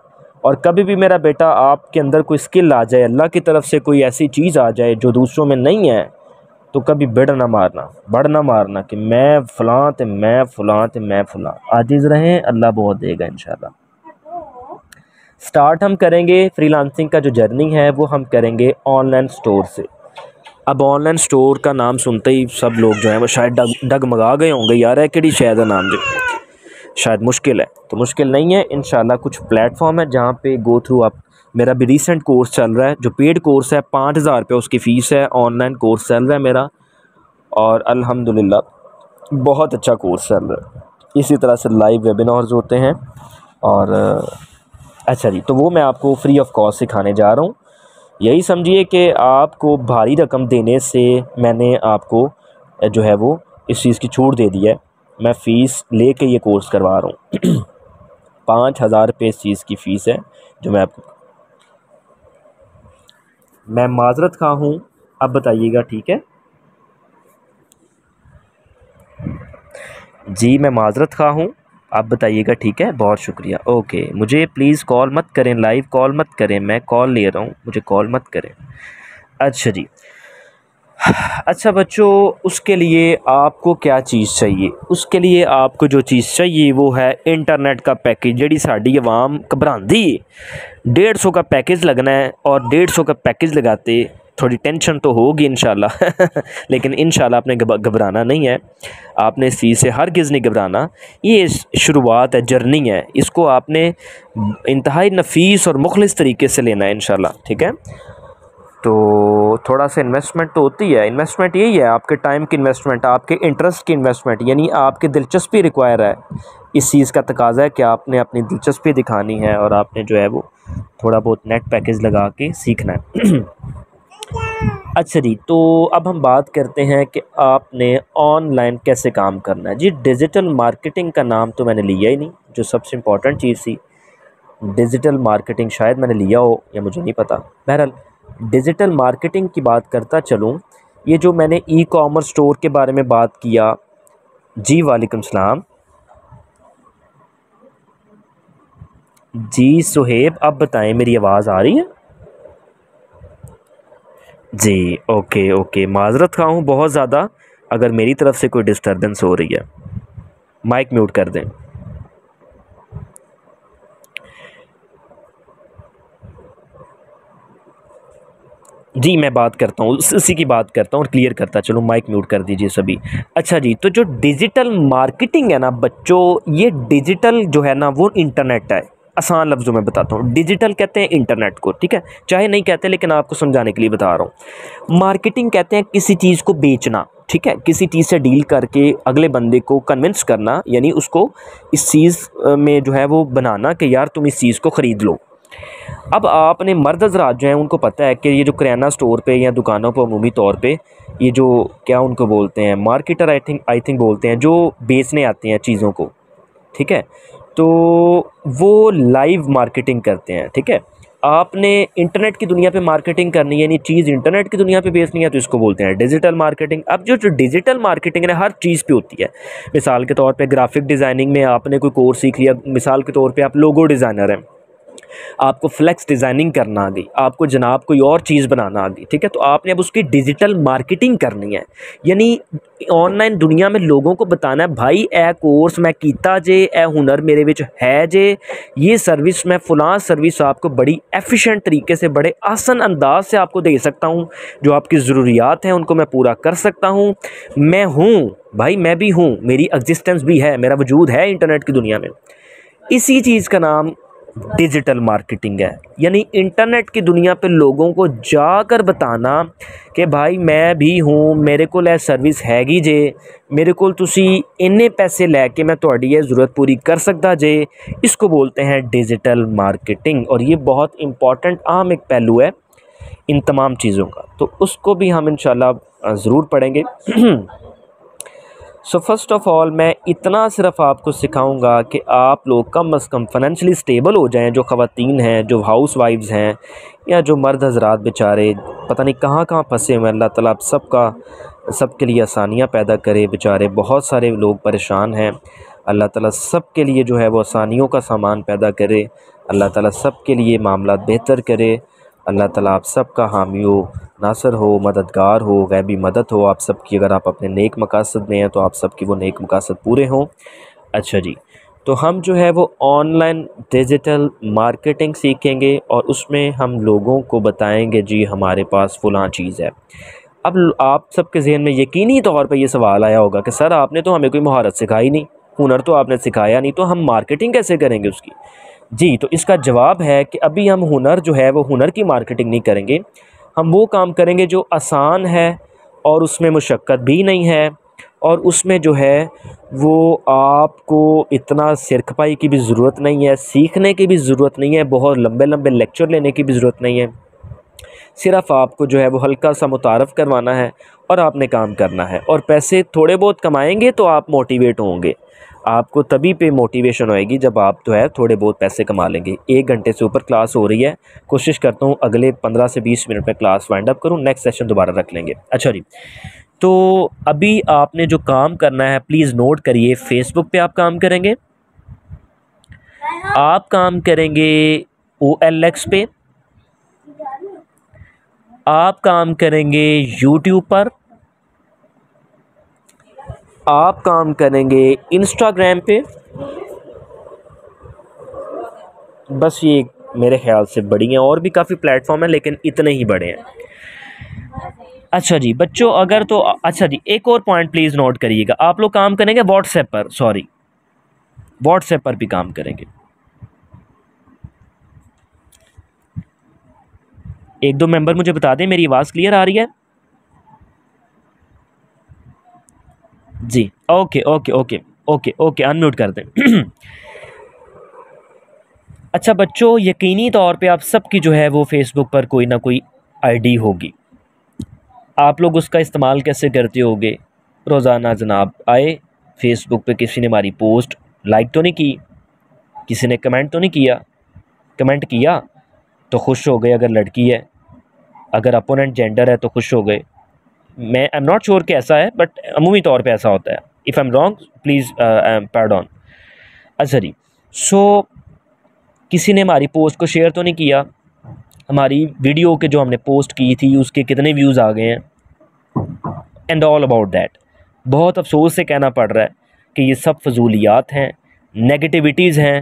और कभी भी मेरा बेटा आपके अंदर कोई स्किल आ जाए अल्लाह की तरफ से कोई ऐसी चीज़ आ जाए जो दूसरों में नहीं है तो कभी बिड़ ना मारना बढ़ ना मारना कि मैं फ़लाँ तो मैं फलां तो मैं फ़लाँ आजिज़ रहें अल्लाह बहुत देगा इन स्टार्ट हम करेंगे फ्रीलांसिंग का जो जर्नी है वो हम करेंगे ऑनलाइन स्टोर से अब ऑनलाइन स्टोर का नाम सुनते ही सब लोग जो है वो शायद डग डगमगा गए होंगे यार है कि शायद नाम जो शायद मुश्किल है तो मुश्किल नहीं है इन कुछ प्लेटफॉर्म है जहाँ पे गो थ्रू आप मेरा भी रिसेंट कोर्स चल रहा है जो पेड कोर्स है पाँच हज़ार रुपये उसकी फ़ीस है ऑनलाइन कोर्स चल रहा है मेरा और अल्हम्दुलिल्लाह बहुत अच्छा कोर्स चल रहा है इसी तरह से लाइव वेबिनार्स होते हैं और अच्छा जी तो वो मैं आपको फ्री ऑफ कॉस्ट सिखाने जा रहा हूँ यही समझिए कि आपको भारी रकम देने से मैंने आपको जो है वो इस चीज़ की छूट दे दी है मैं फ़ीस ले कर ये कोर्स करवा रहा हूँ पाँच हज़ार रुपये इस चीज़ की फ़ीस है जो मैं आपको मैं माजरत खा हूँ अब बताइएगा ठीक है जी मैं माजरत खा हूँ आप बताइएगा ठीक है बहुत शुक्रिया ओके मुझे प्लीज़ कॉल मत करें लाइव कॉल मत करें मैं कॉल ले रहा हूँ मुझे कॉल मत करें अच्छा जी अच्छा बच्चों उसके लिए आपको क्या चीज़ चाहिए उसके लिए आपको जो चीज़ चाहिए वो है इंटरनेट का पैकेज जी साड़ी अवाम घबराती डेढ़ सौ का पैकेज लगना है और डेढ़ सौ का पैकेज लगाते थोड़ी टेंशन तो होगी इन लेकिन इन आपने घबराना नहीं है आपने इस चीज़ से हर किज़ नहीं घबराना ये शुरुआत है जर्नी है इसको आपने इंतहाई नफीस और मुखलस तरीके से लेना है इन ठीक है तो थोड़ा सा इन्वेस्टमेंट तो होती है इन्वेस्टमेंट यही है आपके टाइम की इन्वेस्टमेंट आपके इंटरेस्ट की इन्वेस्टमेंट यानी आपकी दिलचस्पी रिक्वायर है इस चीज़ का तकाजा है कि आपने अपनी दिलचस्पी दिखानी है और आपने जो है वो थोड़ा बहुत नेट पैकेज लगा के सीखना है अच्छा जी तो अब हम बात करते हैं कि आपने ऑनलाइन कैसे काम करना है जी डिजिटल मार्केटिंग का नाम तो मैंने लिया ही नहीं जो सबसे इम्पॉर्टेंट चीज़ थी डिजिटल मार्केटिंग शायद मैंने लिया हो या मुझे नहीं पता बहरहाल डिजिटल मार्केटिंग की बात करता चलूँ ये जो मैंने ई कॉमर्स स्टोर के बारे में बात किया जी वालेकुम सलाम जी सुहेब आप बताएं मेरी आवाज़ आ रही है जी ओके ओके माजरत खाऊँ बहुत ज़्यादा अगर मेरी तरफ़ से कोई डिस्टर्बेंस हो रही है माइक म्यूट कर दें जी मैं बात करता हूँ उसी की बात करता हूँ और क्लियर करता चलो माइक म्यूट कर दीजिए सभी अच्छा जी तो जो डिजिटल मार्केटिंग है ना बच्चों ये डिजिटल जो है ना वो इंटरनेट है आसान लफ्ज़ों में बताता हूँ डिजिटल कहते हैं इंटरनेट को ठीक है चाहे नहीं कहते लेकिन आपको समझाने के लिए बता रहा हूँ मार्केटिंग कहते हैं किसी चीज़ को बेचना ठीक है किसी चीज़ से डील करके अगले बंदे को कन्विंस करना यानी उसको इस चीज़ में जो है वो बनाना कि यार तुम इस चीज़ को ख़रीद लो अब आपने मर्द हजरात जो हैं उनको पता है कि ये जो करियाना स्टोर पे या दुकानों पर अमूमी तौर पे ये जो क्या उनको बोलते हैं marketer I think I think बोलते हैं जो बेचने आते हैं चीज़ों को ठीक है तो वो लाइव मार्केटिंग करते हैं ठीक है आपने इंटरनेट की दुनिया पे मार्केटिंग करनी है यानी चीज़ इंटरनेट की दुनिया पे बेचनी है तो इसको बोलते हैं डिजिटल मार्केटिंग अब जो जो डिजिटल मार्केटिंग है हर चीज़ पे होती है मिसाल के तौर पे ग्राफिक डिज़ाइनिंग में आपने कोई कोर्स सीख लिया मिसाल के तौर पे आप लोगो डिज़ाइनर हैं आपको फ्लैक्स डिज़ाइनिंग करना आ गई आपको जनाब कोई और चीज़ बनाना आ गई ठीक है तो आपने अब उसकी डिजिटल मार्केटिंग करनी है यानी ऑनलाइन दुनिया में लोगों को बताना है भाई ए कोर्स मैं किया जे ए हुनर मेरे बच्चे है जे ये सर्विस मैं फलां सर्विस आपको बड़ी एफिशेंट तरीके से बड़े आसन अंदाज से आपको दे सकता हूँ जो आपकी ज़रूरियात हैं उनको मैं पूरा कर सकता हूँ मैं हूँ भाई मैं भी हूँ मेरी एग्जिस्टेंस भी है मेरा वजूद है इंटरनेट की दुनिया में इसी चीज़ का नाम डिजिटल मार्केटिंग है यानी इंटरनेट की दुनिया पे लोगों को जाकर बताना कि भाई मैं भी हूँ मेरे को सर्विस हैगी जे मेरे को इन्ने पैसे लैके मैं थोड़ी यह ज़रूरत पूरी कर सकता जे इसको बोलते हैं डिजिटल मार्केटिंग और ये बहुत इंपॉर्टेंट आम एक पहलू है इन तमाम चीज़ों का तो उसको भी हम इन ज़रूर पढ़ेंगे सो फर्स्ट ऑफ़ ऑल मैं इतना सिर्फ आपको सिखाऊंगा कि आप लोग कम अज़ कम फाइनेंशली स्टेबल हो जाएं जो ख़वातीन हैं जो हाउस वाइफ्स हैं या जो मर्द हजरात बेचारे पता नहीं कहाँ कहाँ फंसे हुए अल्लाह तला सब सबका सब के लिए आसानियाँ पैदा करे बेचारे बहुत सारे लोग परेशान हैं अल्लाह ताला सब के लिए जो है वो आसानियों का सामान पैदा करे अल्लाह ताला सब के लिए मामला बेहतर करे अल्लाह ताला आप सब का हामी हो नासर हो मददगार हो गैबी मदद हो आप सब की अगर आप अपने नेक मकासद में हैं तो आप सब की वो नेक मकासद पूरे हों अच्छा जी तो हम जो है वो ऑनलाइन डिजिटल मार्केटिंग सीखेंगे और उसमें हम लोगों को बताएंगे जी हमारे पास फ़लाँ चीज़ है अब आप सबके जहन में यकीनी तौर पर यह सवाल आया होगा कि सर आपने तो हमें कोई महारत सिखाई नहीं हुनर तो आपने सिखाया नहीं तो हम मार्केटिंग कैसे करेंगे उसकी जी तो इसका जवाब है कि अभी हम हुनर जो है वो हुनर की मार्केटिंग नहीं करेंगे हम वो काम करेंगे जो आसान है और उसमें मुशक्क़त भी नहीं है और उसमें जो है वो आपको इतना सिर खपाई की भी ज़रूरत नहीं है सीखने की भी ज़रूरत नहीं है बहुत लंबे लंबे लेक्चर लेने की भी ज़रूरत नहीं है सिर्फ आपको जो है वो हल्का सा मुतारफ़ करवाना है और आपने काम करना है और पैसे थोड़े बहुत कमाएंगे तो आप मोटिवेट होंगे आपको तभी पे मोटिवेशन होएगी जब आप जो तो है थोड़े बहुत पैसे कमा लेंगे एक घंटे से ऊपर क्लास हो रही है कोशिश करता हूँ अगले पंद्रह से बीस मिनट में क्लास वाइंड अप करूँ नेक्स्ट सेशन दोबारा रख लेंगे अच्छा जी तो अभी आपने जो काम करना है प्लीज़ नोट करिए फेसबुक पर आप काम करेंगे आप काम करेंगे ओ एल एक्स पे आप काम करेंगे यूट्यूब पर आप काम करेंगे इंस्टाग्राम पे बस ये मेरे ख्याल से बड़ी हैं और भी काफ़ी प्लेटफॉर्म हैं लेकिन इतने ही बड़े हैं अच्छा जी बच्चों अगर तो अच्छा जी एक और पॉइंट प्लीज़ नोट करिएगा आप लोग काम करेंगे व्हाट्सएप पर सॉरी व्हाट्सएप पर भी काम करेंगे एक दो मेंबर मुझे बता दें मेरी आवाज़ क्लियर आ रही है जी okay okay okay okay okay unmute कर दें अच्छा बच्चों यकीनी तौर पे आप सबकी जो है वो फेसबुक पर कोई ना कोई आईडी होगी आप लोग उसका इस्तेमाल कैसे करते होगे रोज़ाना जनाब आए फेसबुक पे किसी ने हमारी पोस्ट लाइक तो नहीं की किसी ने कमेंट तो नहीं किया कमेंट किया तो खुश हो गए अगर लड़की है अगर अपोनेंट जेंडर है तो खुश हो गए मैं आई एम नॉट श्योर कि ऐसा है बट अमूमी तौर पे ऐसा होता है if I am wrong please I am on Azhari so किसी ने हमारी पोस्ट को शेयर तो नहीं किया हमारी वीडियो के जो हमने पोस्ट की थी उसके कितने व्यूज़ आ गए हैं एंड ऑल अबाउट दैट बहुत अफसोस से कहना पड़ रहा है कि ये सब फजूलियात हैं नेगेटिविटीज़ हैं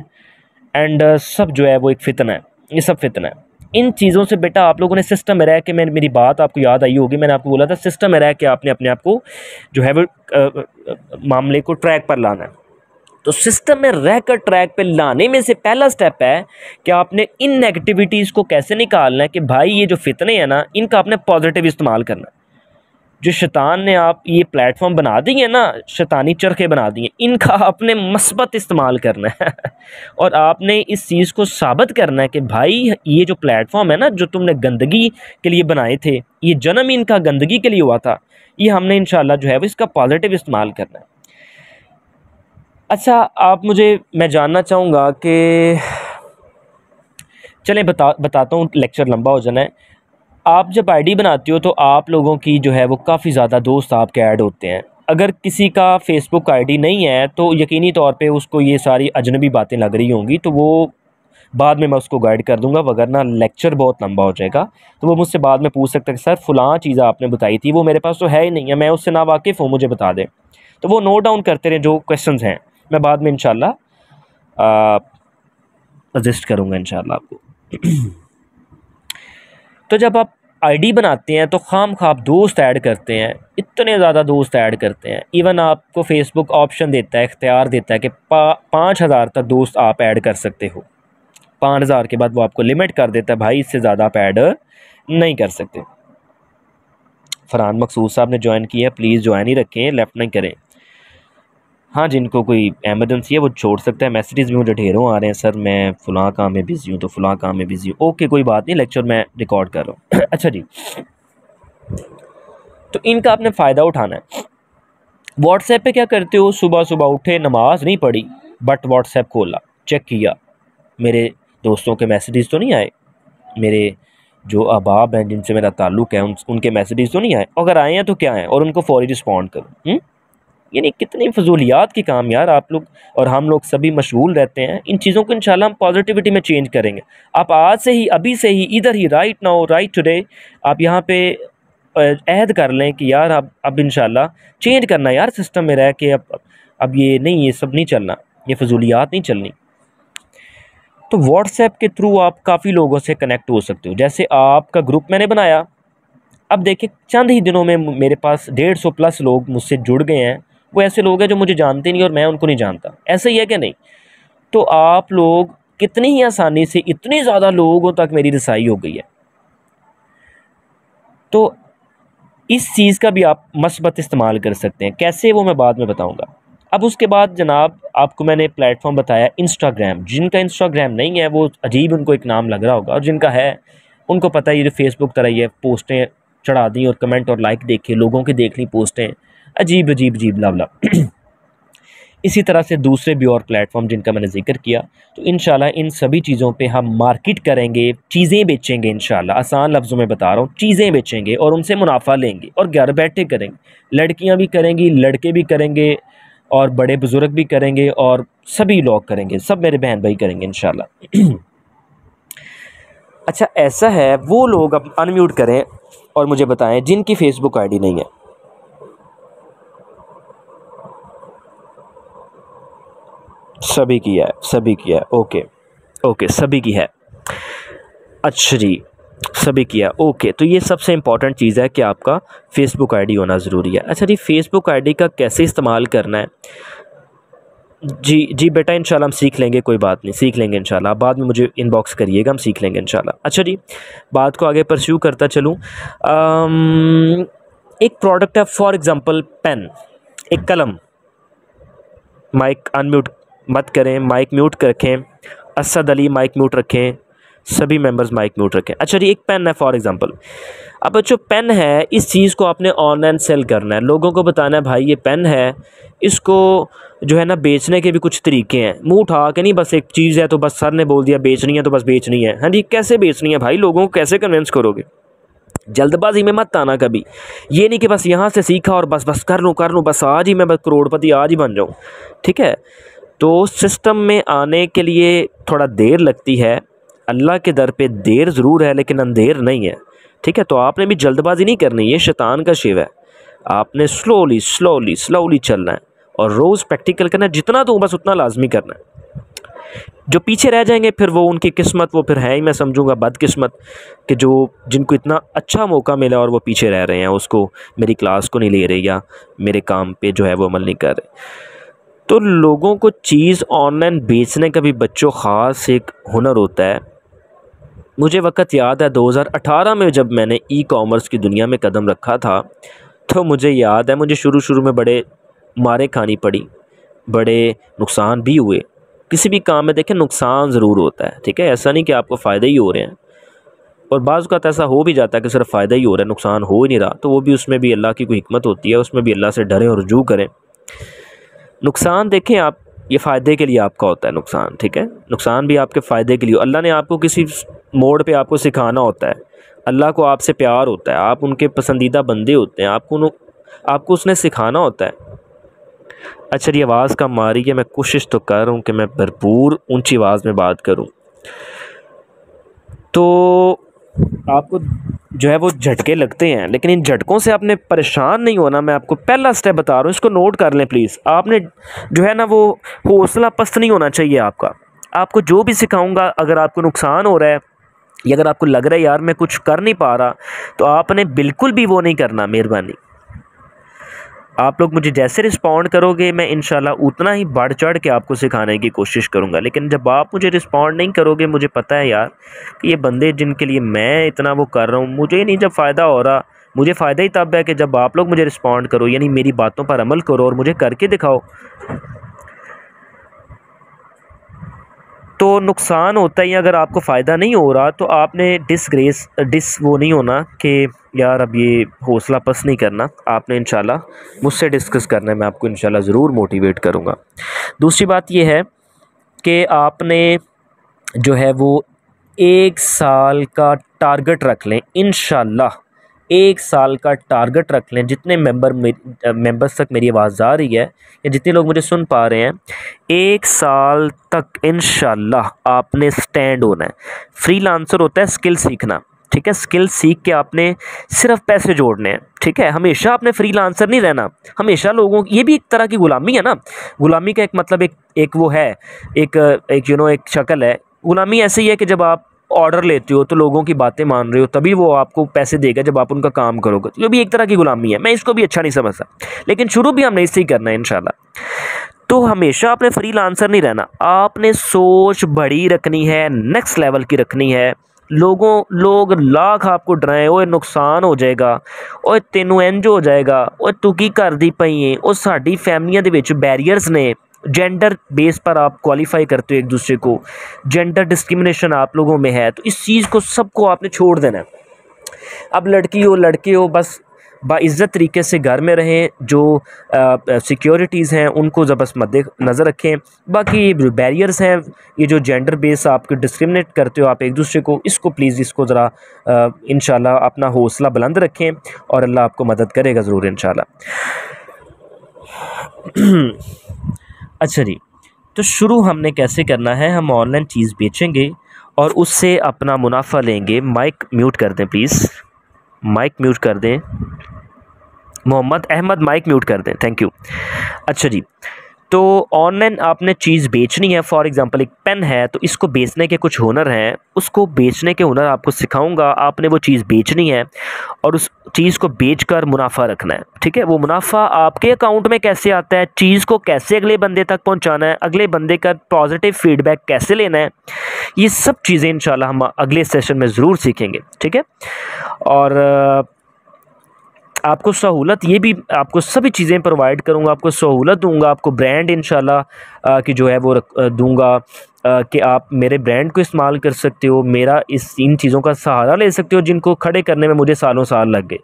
एंड uh, सब जो है वो एक फ़ितना है ये सब फितना है इन चीज़ों से बेटा आप लोगों ने सिस्टम में रह के मैंने मेरी बात आपको याद आई होगी मैंने आपको बोला था सिस्टम में रह के आपने अपने आप को जो है वो मामले को ट्रैक पर लाना है तो सिस्टम में रहकर ट्रैक पे लाने में से पहला स्टेप है कि आपने इन नेगेटिविटीज़ को कैसे निकालना है कि भाई ये जो फितने हैं ना इनका आपने पॉजिटिव इस्तेमाल करना है जो शैतान ने आप ये प्लेटफॉर्म बना दिए ना शैतानी चरखे बना दिए इनका आपने मस्बत इस्तेमाल करना है और आपने इस चीज़ को साबित करना है कि भाई ये जो प्लेटफॉर्म है ना जो तुमने गंदगी के लिए बनाए थे ये जन्म इनका गंदगी के लिए हुआ था ये हमने इन जो है वो इसका पॉजिटिव इस्तेमाल करना है अच्छा आप मुझे मैं जानना चाहूँगा कि चलें बता बताता हूँ लेक्चर लंबा हो जाना है आप जब आईडी बनाते हो तो आप लोगों की जो है वो काफ़ी ज़्यादा दोस्त आपके ऐड होते हैं अगर किसी का फेसबुक आईडी नहीं है तो यकीनी तौर पे उसको ये सारी अजनबी बातें लग रही होंगी तो वो बाद में मैं उसको गाइड कर दूंगा वगरना लेक्चर बहुत लंबा हो जाएगा तो वो मुझसे बाद में पूछ सकता है सर फ़लाँ चीज़ आपने बताई थी वो मेरे पास तो है ही नहीं है मैं उससे ना वाकिफ़ हूँ मुझे बता दें तो वो नोट डाउन करते रहे जो क्वेश्चन हैं मैं बाद में इन सजेस्ट करूँगा इन शो तो जब आप आईडी बनाते हैं तो खाम खाब दोस्त ऐड करते हैं इतने ज़्यादा दोस्त ऐड करते हैं इवन आपको फेसबुक ऑप्शन देता है इख्तियार देता है कि पाँच हज़ार तक दोस्त आप ऐड कर सकते हो पाँच हज़ार के बाद वो आपको लिमिट कर देता है भाई इससे ज़्यादा आप ऐड नहीं कर सकते फरहान मकसूद साहब ने ज्वाइन किया प्लीज़ ज्वाइन ही रखें लेफ्ट नहीं करें हाँ जिनको कोई एमरजेंसी है वो छोड़ सकता है मैसेजेस भी मुझे ढेरों आ रहे हैं सर मैं फ़लाँ काम में बिज़ी हूँ तो फ़लाँ काम में बिज़ी हूँ ओके कोई बात नहीं लेक्चर मैं रिकॉर्ड कर रहा हूँ अच्छा जी तो इनका आपने फ़ायदा उठाना है व्हाट्सएप पे क्या करते हो सुबह सुबह उठे नमाज नहीं पढ़ी बट व्हाट्सएप खोला चेक किया मेरे दोस्तों के मैसेजेस तो नहीं आए मेरे जो अहबाब हैं जिनसे मेरा ताल्लुक़ है उन, उनके मैसेजेस तो नहीं आए अगर आए हैं तो क्या है और उनको फ़ौरी रिस्पॉन्ड करो हम्म? यानी कितनी फजूलियात के काम यार आप लोग और हम लोग सभी मशगूल रहते हैं इन चीज़ों को इंशाल्लाह हम पॉजिटिविटी में चेंज करेंगे आप आज से ही अभी से ही इधर ही राइट नाउ राइट टुडे आप यहाँ पे अहद कर लें कि यार अब अब इन चेंज करना यार सिस्टम में रह के अब अब ये नहीं ये सब नहीं चलना ये फजूलियात नहीं चलनी तो व्हाट्सएप के थ्रू आप काफ़ी लोगों से कनेक्ट हो सकते हो जैसे आपका ग्रुप मैंने बनाया अब देखिए चंद ही दिनों में मेरे पास डेढ़ सौ प्लस लोग मुझसे जुड़ गए हैं वो ऐसे लोग हैं जो मुझे जानते नहीं और मैं उनको नहीं जानता ऐसे ही है कि नहीं तो आप लोग कितनी ही आसानी से इतने ज़्यादा लोगों तक मेरी रसाई हो गई है तो इस चीज़ का भी आप मस्बत इस्तेमाल कर सकते हैं कैसे वो मैं बाद में बताऊँगा अब उसके बाद जनाब आपको मैंने प्लेटफॉर्म बताया इंस्टाग्राम जिनका इंस्टाग्राम नहीं है वो अजीब उनको एक नाम लग रहा होगा और जिनका है उनको पता है ये फेसबुक तरह ये पोस्टें चढ़ा दी और कमेंट और लाइक देखे लोगों की देख ली पोस्टें अजीब अजीब अजीब लावला इसी तरह से दूसरे भी और प्लेटफॉर्म जिनका मैंने जिक्र किया तो इन इन सभी चीज़ों पे हम मार्केट करेंगे चीज़ें बेचेंगे इन आसान लफ्ज़ों में बता रहा हूँ चीज़ें बेचेंगे और उनसे मुनाफा लेंगे और घर बैठे करेंगे लड़कियाँ भी करेंगी लड़के भी करेंगे और बड़े बुज़ुर्ग भी करेंगे और सभी लोग करेंगे सब मेरे बहन भाई करेंगे इन अच्छा ऐसा है वो लोग अब अनम्यूट करें और मुझे बताएं जिनकी फ़ेसबुक आईडी नहीं है सभी की है सभी की है ओके ओके सभी की है अच्छा जी सभी किया ओके तो ये सबसे इंपॉर्टेंट चीज़ है कि आपका फेसबुक आईडी होना ज़रूरी है अच्छा जी फेसबुक आईडी का कैसे इस्तेमाल करना है जी जी बेटा इंशाल्लाह हम सीख लेंगे कोई बात नहीं सीख लेंगे इंशाल्लाह बाद में मुझे इनबॉक्स करिएगा हम सीख लेंगे इंशाल्लाह अच्छा जी बात को आगे परस्यू करता चलूँ एक प्रोडक्ट है फॉर एग्ज़ाम्पल पेन एक कलम माइक अनम्यूट मत करें माइक म्यूट रखें असद अली माइक म्यूट रखें सभी मेंबर्स माइक म्यूट रखें अच्छा जी एक पेन है फॉर एग्जांपल अब जो पेन है इस चीज़ को आपने ऑनलाइन सेल करना है लोगों को बताना है भाई ये पेन है इसको जो है ना बेचने के भी कुछ तरीके हैं मुंह उठा के नहीं बस एक चीज़ है तो बस सर ने बोल दिया बेचनी है तो बस बेचनी है हाँ जी कैसे बेचनी है भाई लोगों को कैसे कन्विंस करोगे जल्दबाजी में मत आना कभी ये नहीं कि बस यहाँ से सीखा और बस बस कर लूँ कर लूँ बस आज ही मैं बस करोड़पति आज ही बन जाऊँ ठीक है तो सिस्टम में आने के लिए थोड़ा देर लगती है अल्लाह के दर पे देर ज़रूर है लेकिन अंधेर नहीं है ठीक है तो आपने भी जल्दबाजी नहीं करनी ये शैतान का शिव है आपने स्लोली स्लोली स्लोली चलना है और रोज़ प्रैक्टिकल करना है जितना तो बस उतना लाजमी करना है जो पीछे रह जाएंगे फिर वो उनकी किस्मत वो फिर है ही मैं समझूंगा बदकिस्मत कि जो जिनको इतना अच्छा मौका मिला और वो पीछे रह रहे हैं उसको मेरी क्लास को नहीं ले रहे या मेरे काम पे जो है वो अमल नहीं कर रहे तो लोगों को चीज़ ऑनलाइन बेचने का भी बच्चों ख़ास एक हुनर होता है मुझे वक्त याद है 2018 में जब मैंने ई कॉमर्स की दुनिया में कदम रखा था तो मुझे याद है मुझे शुरू शुरू में बड़े मारे खानी पड़ी बड़े नुकसान भी हुए किसी भी काम में देखें नुकसान ज़रूर होता है ठीक है ऐसा नहीं कि आपको फ़ायदे ही हो रहे हैं और बाज़ का ऐसा हो भी जाता है कि सिर्फ फ़ायदा ही हो रहा है नुकसान हो ही नहीं रहा तो वो भी उसमें भी अल्लाह की कोई हमत होती है उसमें भी अल्लाह से डरें और रजू करें नुकसान देखें आप ये फ़ायदे के लिए आपका होता है नुकसान ठीक है नुकसान भी आपके फ़ायदे के लिए अल्लाह ने आपको किसी मोड़ पे आपको सिखाना होता है अल्लाह को आपसे प्यार होता है आप उनके पसंदीदा बंदे होते हैं आपको आपको उसने सिखाना होता है अच्छा ये आवाज़ कम आ रही है मैं कोशिश तो कर रहा हूँ कि मैं भरपूर ऊंची आवाज़ में बात करूँ तो आपको जो है वो झटके लगते हैं लेकिन इन झटकों से आपने परेशान नहीं होना मैं आपको पहला स्टेप बता रहा हूँ इसको नोट कर लें प्लीज़ आपने जो है ना वो हौसला पस्त नहीं होना चाहिए आपका आपको जो भी सिखाऊंगा अगर आपको नुकसान हो रहा है या अगर आपको लग रहा है यार मैं कुछ कर नहीं पा रहा तो आपने बिल्कुल भी वो नहीं करना मेहरबानी आप लोग मुझे जैसे रिस्पॉन्ड करोगे मैं इन उतना ही बढ़ चढ़ के आपको सिखाने की कोशिश करूँगा लेकिन जब आप मुझे रिस्पॉन्ड नहीं करोगे मुझे पता है यार कि ये बंदे जिनके लिए मैं इतना वो कर रहा हूँ मुझे ही नहीं जब फ़ायदा हो रहा मुझे फ़ायदा ही तब है कि जब आप लोग मुझे रिस्पॉन्ड करो यानी मेरी बातों पर अमल करो और मुझे करके दिखाओ तो नुकसान होता ही अगर आपको फ़ायदा नहीं हो रहा तो आपने डिसग्रेस डिस वो नहीं होना कि यार अब ये हौसला पस नहीं करना आपने इन मुझसे डिस्कस है मैं आपको इन ज़रूर मोटिवेट करूँगा दूसरी बात यह है कि आपने जो है वो एक साल का टारगेट रख लें इन एक साल का टारगेट रख लें जितने मेंबर मेंबर्स तक मेरी आवाज़ जा रही है या जितने लोग मुझे सुन पा रहे हैं एक साल तक इन आपने स्टैंड होना है फ्री होता है स्किल सीखना ठीक है स्किल सीख के आपने सिर्फ पैसे जोड़ने हैं ठीक है हमेशा आपने फ्री लांसर नहीं रहना हमेशा लोगों ये भी एक तरह की ग़ुलामी है ना ग़ुलामी का एक मतलब एक एक वो है एक एक यू नो एक शक्ल है ग़ुलामी ऐसे ही है कि जब आप ऑर्डर लेते हो तो लोगों की बातें मान रहे हो तभी वो आपको पैसे देगा जब आप उनका काम करोगे तो ये भी एक तरह की गुलामी है मैं इसको भी अच्छा नहीं समझता लेकिन शुरू भी हमने इससे ही करना है इन तो हमेशा आपने फ्री लांसर नहीं रहना आपने सोच बड़ी रखनी है नेक्स्ट लेवल की रखनी है लोगों लोग लाख आपको डराए वो नुकसान हो जाएगा ਓਏ तेनों ਇੰਜ हो जाएगा ਓਏ तू ਕੀ कर दी ਏ है ਸਾਡੀ साड़ी फैमिलिया ਵਿੱਚ ਬੈਰੀਅਰਸ ने जेंडर बेस पर आप क्वालिफाई करते हो एक दूसरे को जेंडर डिस्क्रिमिनेशन आप लोगों में है तो इस चीज़ को सबको आपने छोड़ देना अब लड़की हो लड़के हो बस बाज़्ज़त तरीके से घर में रहें जो सिक्योरिटीज़ हैं उनको ज़बरस मद नज़र रखें बाकी ये जो बैरियर्स हैं ये जो जेंडर बेस आपके डिस्क्रिमिनेट करते हो आप एक दूसरे को इसको प्लीज़ इसको ज़रा इन अपना हौसला बुलंद रखें और अल्लाह आपको मदद करेगा ज़रूर इन अच्छा जी तो शुरू हमने कैसे करना है हम ऑनलाइन चीज़ बेचेंगे और उससे अपना मुनाफा लेंगे माइक म्यूट कर दें प्लीज़ माइक म्यूट कर दें मोहम्मद अहमद माइक म्यूट कर दें थैंक यू अच्छा जी तो ऑनलाइन आपने चीज़ बेचनी है फॉर एग्ज़ाम्पल एक पेन है तो इसको बेचने के कुछ हुनर हैं उसको बेचने के हुनर आपको सिखाऊंगा आपने वो चीज़ बेचनी है और उस चीज़ को बेचकर मुनाफा रखना है ठीक है वो मुनाफा आपके अकाउंट में कैसे आता है चीज़ को कैसे अगले बंदे तक पहुंचाना है अगले बंदे का पॉजिटिव फीडबैक कैसे लेना है ये सब चीज़ें इन हम अगले सेशन में ज़रूर सीखेंगे ठीक है और आपको सहूलत ये भी आपको सभी चीज़ें प्रोवाइड करूँगा आपको सहूलत दूँगा आपको ब्रांड इन कि जो है वो दूँगा कि आप मेरे ब्रांड को इस्तेमाल कर सकते हो मेरा इस इन चीज़ों का सहारा ले सकते हो जिनको खड़े करने में मुझे सालों साल लग गए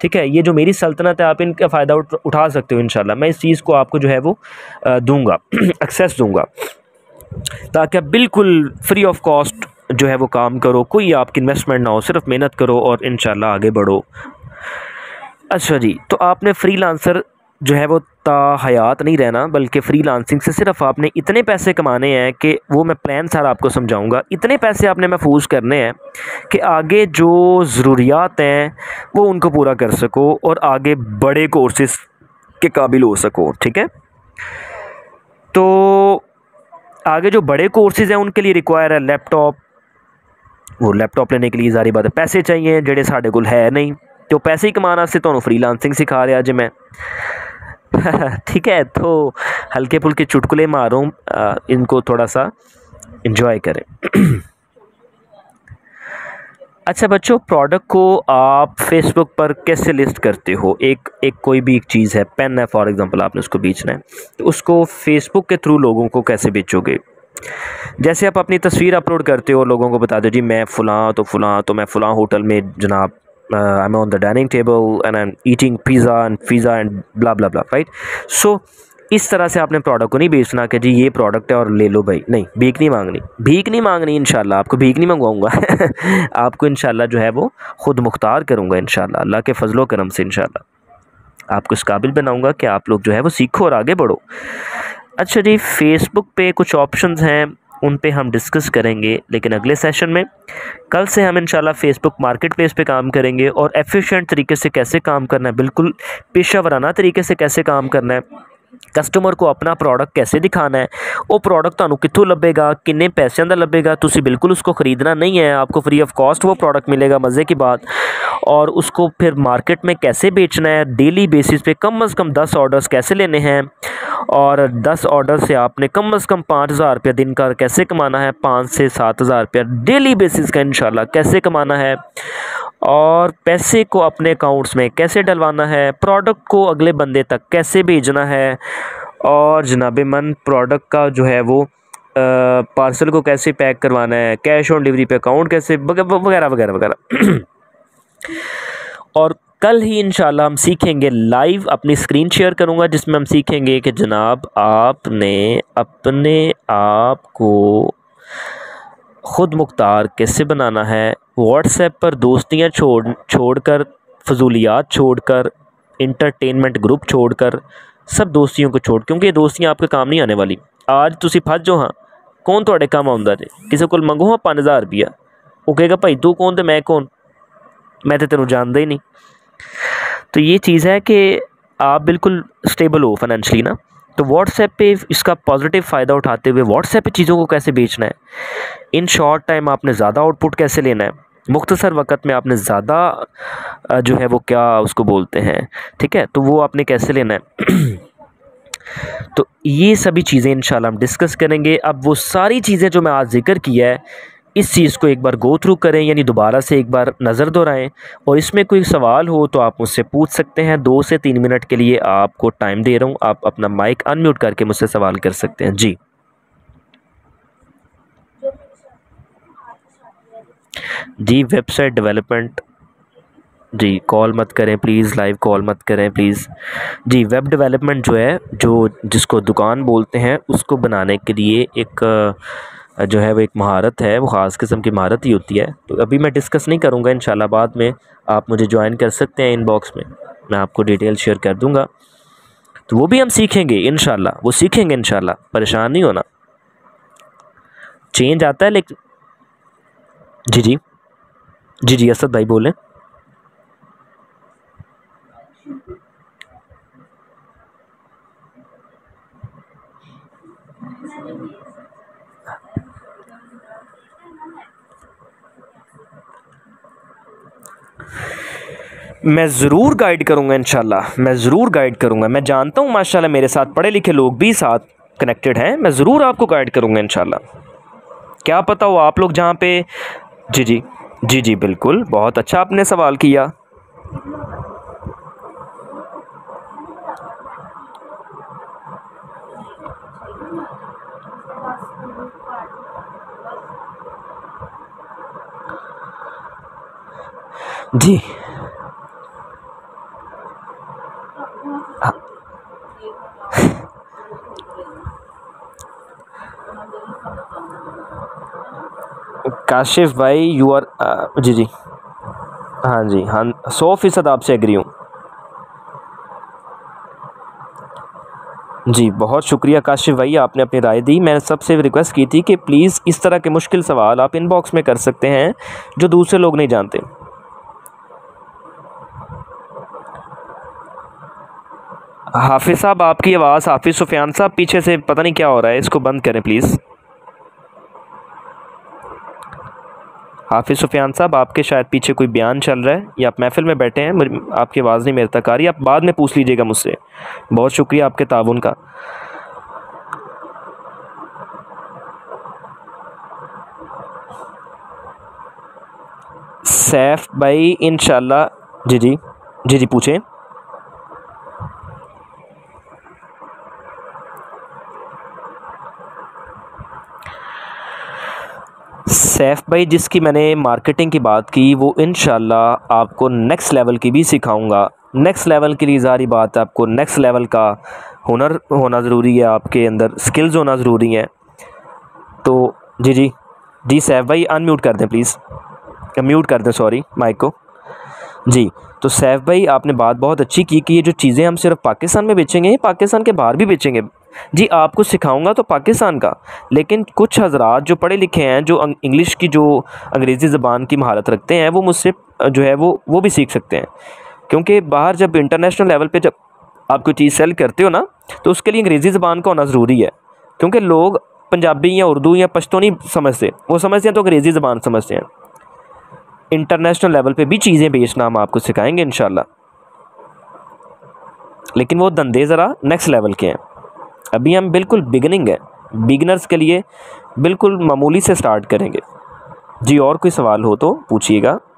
ठीक है ये जो मेरी सल्तनत है आप इनका फ़ायदा उठा सकते हो इन मैं इस चीज़ को आपको जो है वो दूँगा एक्सेस दूँगा ताकि आप बिल्कुल फ्री ऑफ कॉस्ट जो है वो काम करो कोई आपकी इन्वेस्टमेंट ना हो सिर्फ मेहनत करो और इन आगे बढ़ो अच्छा जी तो आपने लांसर जो है वो हयात नहीं रहना बल्कि फ्री लांसिंग से सिर्फ आपने इतने पैसे कमाने हैं कि वो मैं प्लान सारा आपको समझाऊंगा इतने पैसे आपने महफूज करने हैं कि आगे जो ज़रूरियात हैं वो उनको पूरा कर सको और आगे बड़े कोर्सेस के काबिल हो सको ठीक है तो आगे जो बड़े कोर्सेज़ हैं उनके लिए रिक्वायर है लैपटॉप वो लैपटॉप लेने के लिए सारी बात है पैसे चाहिए जेडे साढ़े को है नहीं तो पैसे ਪੈਸੇ ਕਮਾਉਣ ਵਾਸਤੇ ਤੁਹਾਨੂੰ सिखा ਸਿਖਾ ਰਿਹਾ मैं ठीक है तो हल्के फुलके चुटकुले मारूँ इनको थोड़ा सा इन्जॉय करें अच्छा बच्चों प्रोडक्ट को आप फेसबुक पर कैसे लिस्ट करते हो एक एक कोई भी एक चीज़ है पेन है फॉर एग्जांपल आपने उसको बेचना है तो उसको फेसबुक के थ्रू लोगों को कैसे बेचोगे जैसे आप अपनी तस्वीर अपलोड करते हो लोगों को बता दो जी मैं फ़लाँ तो फ़लाँ तो मैं फ़लाँ होटल में जनाब uh, i'm on the dining table and i'm eating pizza and pizza and blah blah blah right so इस तरह से आपने प्रोडक्ट को नहीं बेचना कि जी ये प्रोडक्ट है और ले लो भाई नहीं भीख नहीं मांगनी भीख नहीं मांगनी इनशाला आपको भीख नहीं मंगवाऊंगा आपको इनशाला जो है वो ख़ुद मुख्तार करूँगा इनशाला अल्लाह के फजलो करम से इनशाला आपको इस काबिल बनाऊँगा कि आप लोग जो है वो सीखो और आगे बढ़ो अच्छा जी फेसबुक पे कुछ ऑप्शंस हैं उन पे हम डिस्कस करेंगे लेकिन अगले सेशन में कल से हम इंशाल्लाह फेसबुक मार्केट प्लेस पर काम करेंगे और एफिशिएंट तरीके से कैसे काम करना है बिल्कुल पेशावराना तरीके से कैसे काम करना है कस्टमर को अपना प्रोडक्ट कैसे दिखाना है वो प्रोडक्ट तो कितों लगेगा किन्ने पैसों का लगेगा तो बिल्कुल उसको खरीदना नहीं है आपको फ्री ऑफ कॉस्ट वो प्रोडक्ट मिलेगा मज़े की बात और उसको फिर मार्केट में कैसे बेचना है डेली बेसिस पे कम अज़ कम दस ऑर्डर्स कैसे लेने हैं और दस ऑर्डर से आपने कम अज़ कम पाँच हज़ार रुपया दिन का कैसे कमाना है पाँच से सात हज़ार रुपया डेली बेसिस का इन कैसे कमाना है और पैसे को अपने अकाउंट्स में कैसे डलवाना है प्रोडक्ट को अगले बंदे तक कैसे भेजना है और जनाब मन प्रोडक्ट का जो है वो पार्सल को कैसे पैक करवाना है कैश ऑन डिलीवरी पे अकाउंट कैसे वगैरह वगैरह वगैरह और कल ही इन हम सीखेंगे लाइव अपनी स्क्रीन शेयर करूंगा जिसमें हम सीखेंगे कि जनाब आपने अपने आप को ख़ुद मुख्तार कैसे बनाना है व्हाट्सएप पर दोस्तियां छोड़ छोड़कर फजूलियात छोड़कर इंटरटेनमेंट ग्रुप छोड़कर सब दोस्तियों को छोड़ क्योंकि ये दोस्तियाँ आपके काम नहीं आने वाली आज तुम फस जो हाँ कौन थोड़े काम आंदा जे किसी को मंगो हाँ पाँच हज़ार रुपया वो कहेगा भाई तू कौन तो मैं कौन मैं तो ਤੈਨੂੰ जानता ही नहीं तो ये चीज़ है कि आप बिल्कुल स्टेबल हो फाइनेंशली ना तो व्हाट्सएप पे इसका पॉजिटिव फ़ायदा उठाते हुए व्हाट्सएप पे चीज़ों को कैसे बेचना है इन शॉर्ट टाइम आपने ज़्यादा आउटपुट कैसे लेना है मुख्तसर वक्त में आपने ज़्यादा जो है वो क्या उसको बोलते हैं ठीक है तो वो आपने कैसे लेना है तो ये सभी चीज़ें इन हम डिस्कस करेंगे अब वो सारी चीज़ें जो मैं आज जिक्र किया है इस चीज़ को एक बार गो थ्रू करें यानी दोबारा से एक बार नज़र दोहराएं और इसमें कोई सवाल हो तो आप मुझसे पूछ सकते हैं दो से तीन मिनट के लिए आपको टाइम दे रहा हूँ आप अपना माइक अनम्यूट करके मुझसे सवाल कर सकते हैं जी जी वेबसाइट डेवलपमेंट जी कॉल मत करें प्लीज़ लाइव कॉल मत करें प्लीज़ जी वेब डेवलपमेंट जो है जो जिसको दुकान बोलते हैं उसको बनाने के लिए एक जो है वो एक महारत है वो ख़ास किस्म की महारत ही होती है तो अभी मैं डिस्कस नहीं करूँगा इन बाद में आप मुझे ज्वाइन कर सकते हैं इनबॉक्स में मैं आपको डिटेल शेयर कर दूँगा तो वो भी हम सीखेंगे इन वो सीखेंगे इन परेशान नहीं होना चेंज आता है लेकिन जी जी जी जी असद भाई बोलें मैं ज़रूर गाइड करूँगा इन मैं ज़रूर गाइड करूँगा मैं जानता हूँ माशा मेरे साथ पढ़े लिखे लोग भी साथ कनेक्टेड हैं मैं ज़रूर आपको गाइड करूँगा इन क्या पता हो आप लोग जहाँ पे जी जी जी जी बिल्कुल बहुत अच्छा आपने सवाल किया जी काशिफ भाई यू आर जी जी हाँ जी हाँ सौ फीसद आपसे एग्री हूँ जी बहुत शुक्रिया काशिफ भाई आपने अपनी राय दी मैंने सबसे रिक्वेस्ट की थी कि प्लीज़ इस तरह के मुश्किल सवाल आप इनबॉक्स में कर सकते हैं जो दूसरे लोग नहीं जानते हाफिज़ साहब आपकी आवाज़ हाफिज़ सुफियान साहब पीछे से पता नहीं क्या हो रहा है इसको बंद करें प्लीज़ हाफिज़ सुफियान साहब आपके शायद पीछे कोई बयान चल रहा है या आप महफिल में बैठे हैं आपकी आवाज़ नहीं मेरे तक आ रही आप बाद में पूछ लीजिएगा मुझसे बहुत शुक्रिया आपके ताउन का सैफ भाई इन जी जी जी जी पूछें सैफ भाई जिसकी मैंने मार्केटिंग की बात की वो इन आपको नेक्स्ट लेवल की भी सिखाऊंगा नेक्स्ट लेवल के लिए जारी बात है आपको नेक्स्ट लेवल का हुनर होना ज़रूरी है आपके अंदर स्किल्स होना ज़रूरी है तो जी जी जी सैफ भाई अनम्यूट कर दें प्लीज़ म्यूट कर दें सॉरी माइक को जी तो सैफ भाई आपने बात बहुत अच्छी की कि ये जो चीज़ें हम सिर्फ पाकिस्तान में बेचेंगे पाकिस्तान के बाहर भी बेचेंगे जी आपको सिखाऊंगा तो पाकिस्तान का लेकिन कुछ हज़रा जो पढ़े लिखे हैं जो अं-, इंग्लिश की जो अंग्रेज़ी ज़बान की महारत रखते हैं वो मुझसे जो है वो वो भी सीख सकते हैं क्योंकि बाहर जब इंटरनेशनल लेवल पे जब आप कोई चीज़ सेल करते हो ना तो उसके लिए अंग्रेज़ी ज़बान का होना ज़रूरी है क्योंकि लोग पंजाबी या उर्दू या पश्तो नहीं समझते वो समझते हैं तो अंग्रेज़ी ज़बान समझते हैं इंटरनेशनल लेवल पर भी चीज़ें बेचना हम आपको सिखाएंगे इन लेकिन वो धंधे ज़रा नेक्स्ट लेवल के हैं अभी हम बिल्कुल बिगनिंग है बिगनर्स के लिए बिल्कुल मामूली से स्टार्ट करेंगे जी और कोई सवाल हो तो पूछिएगा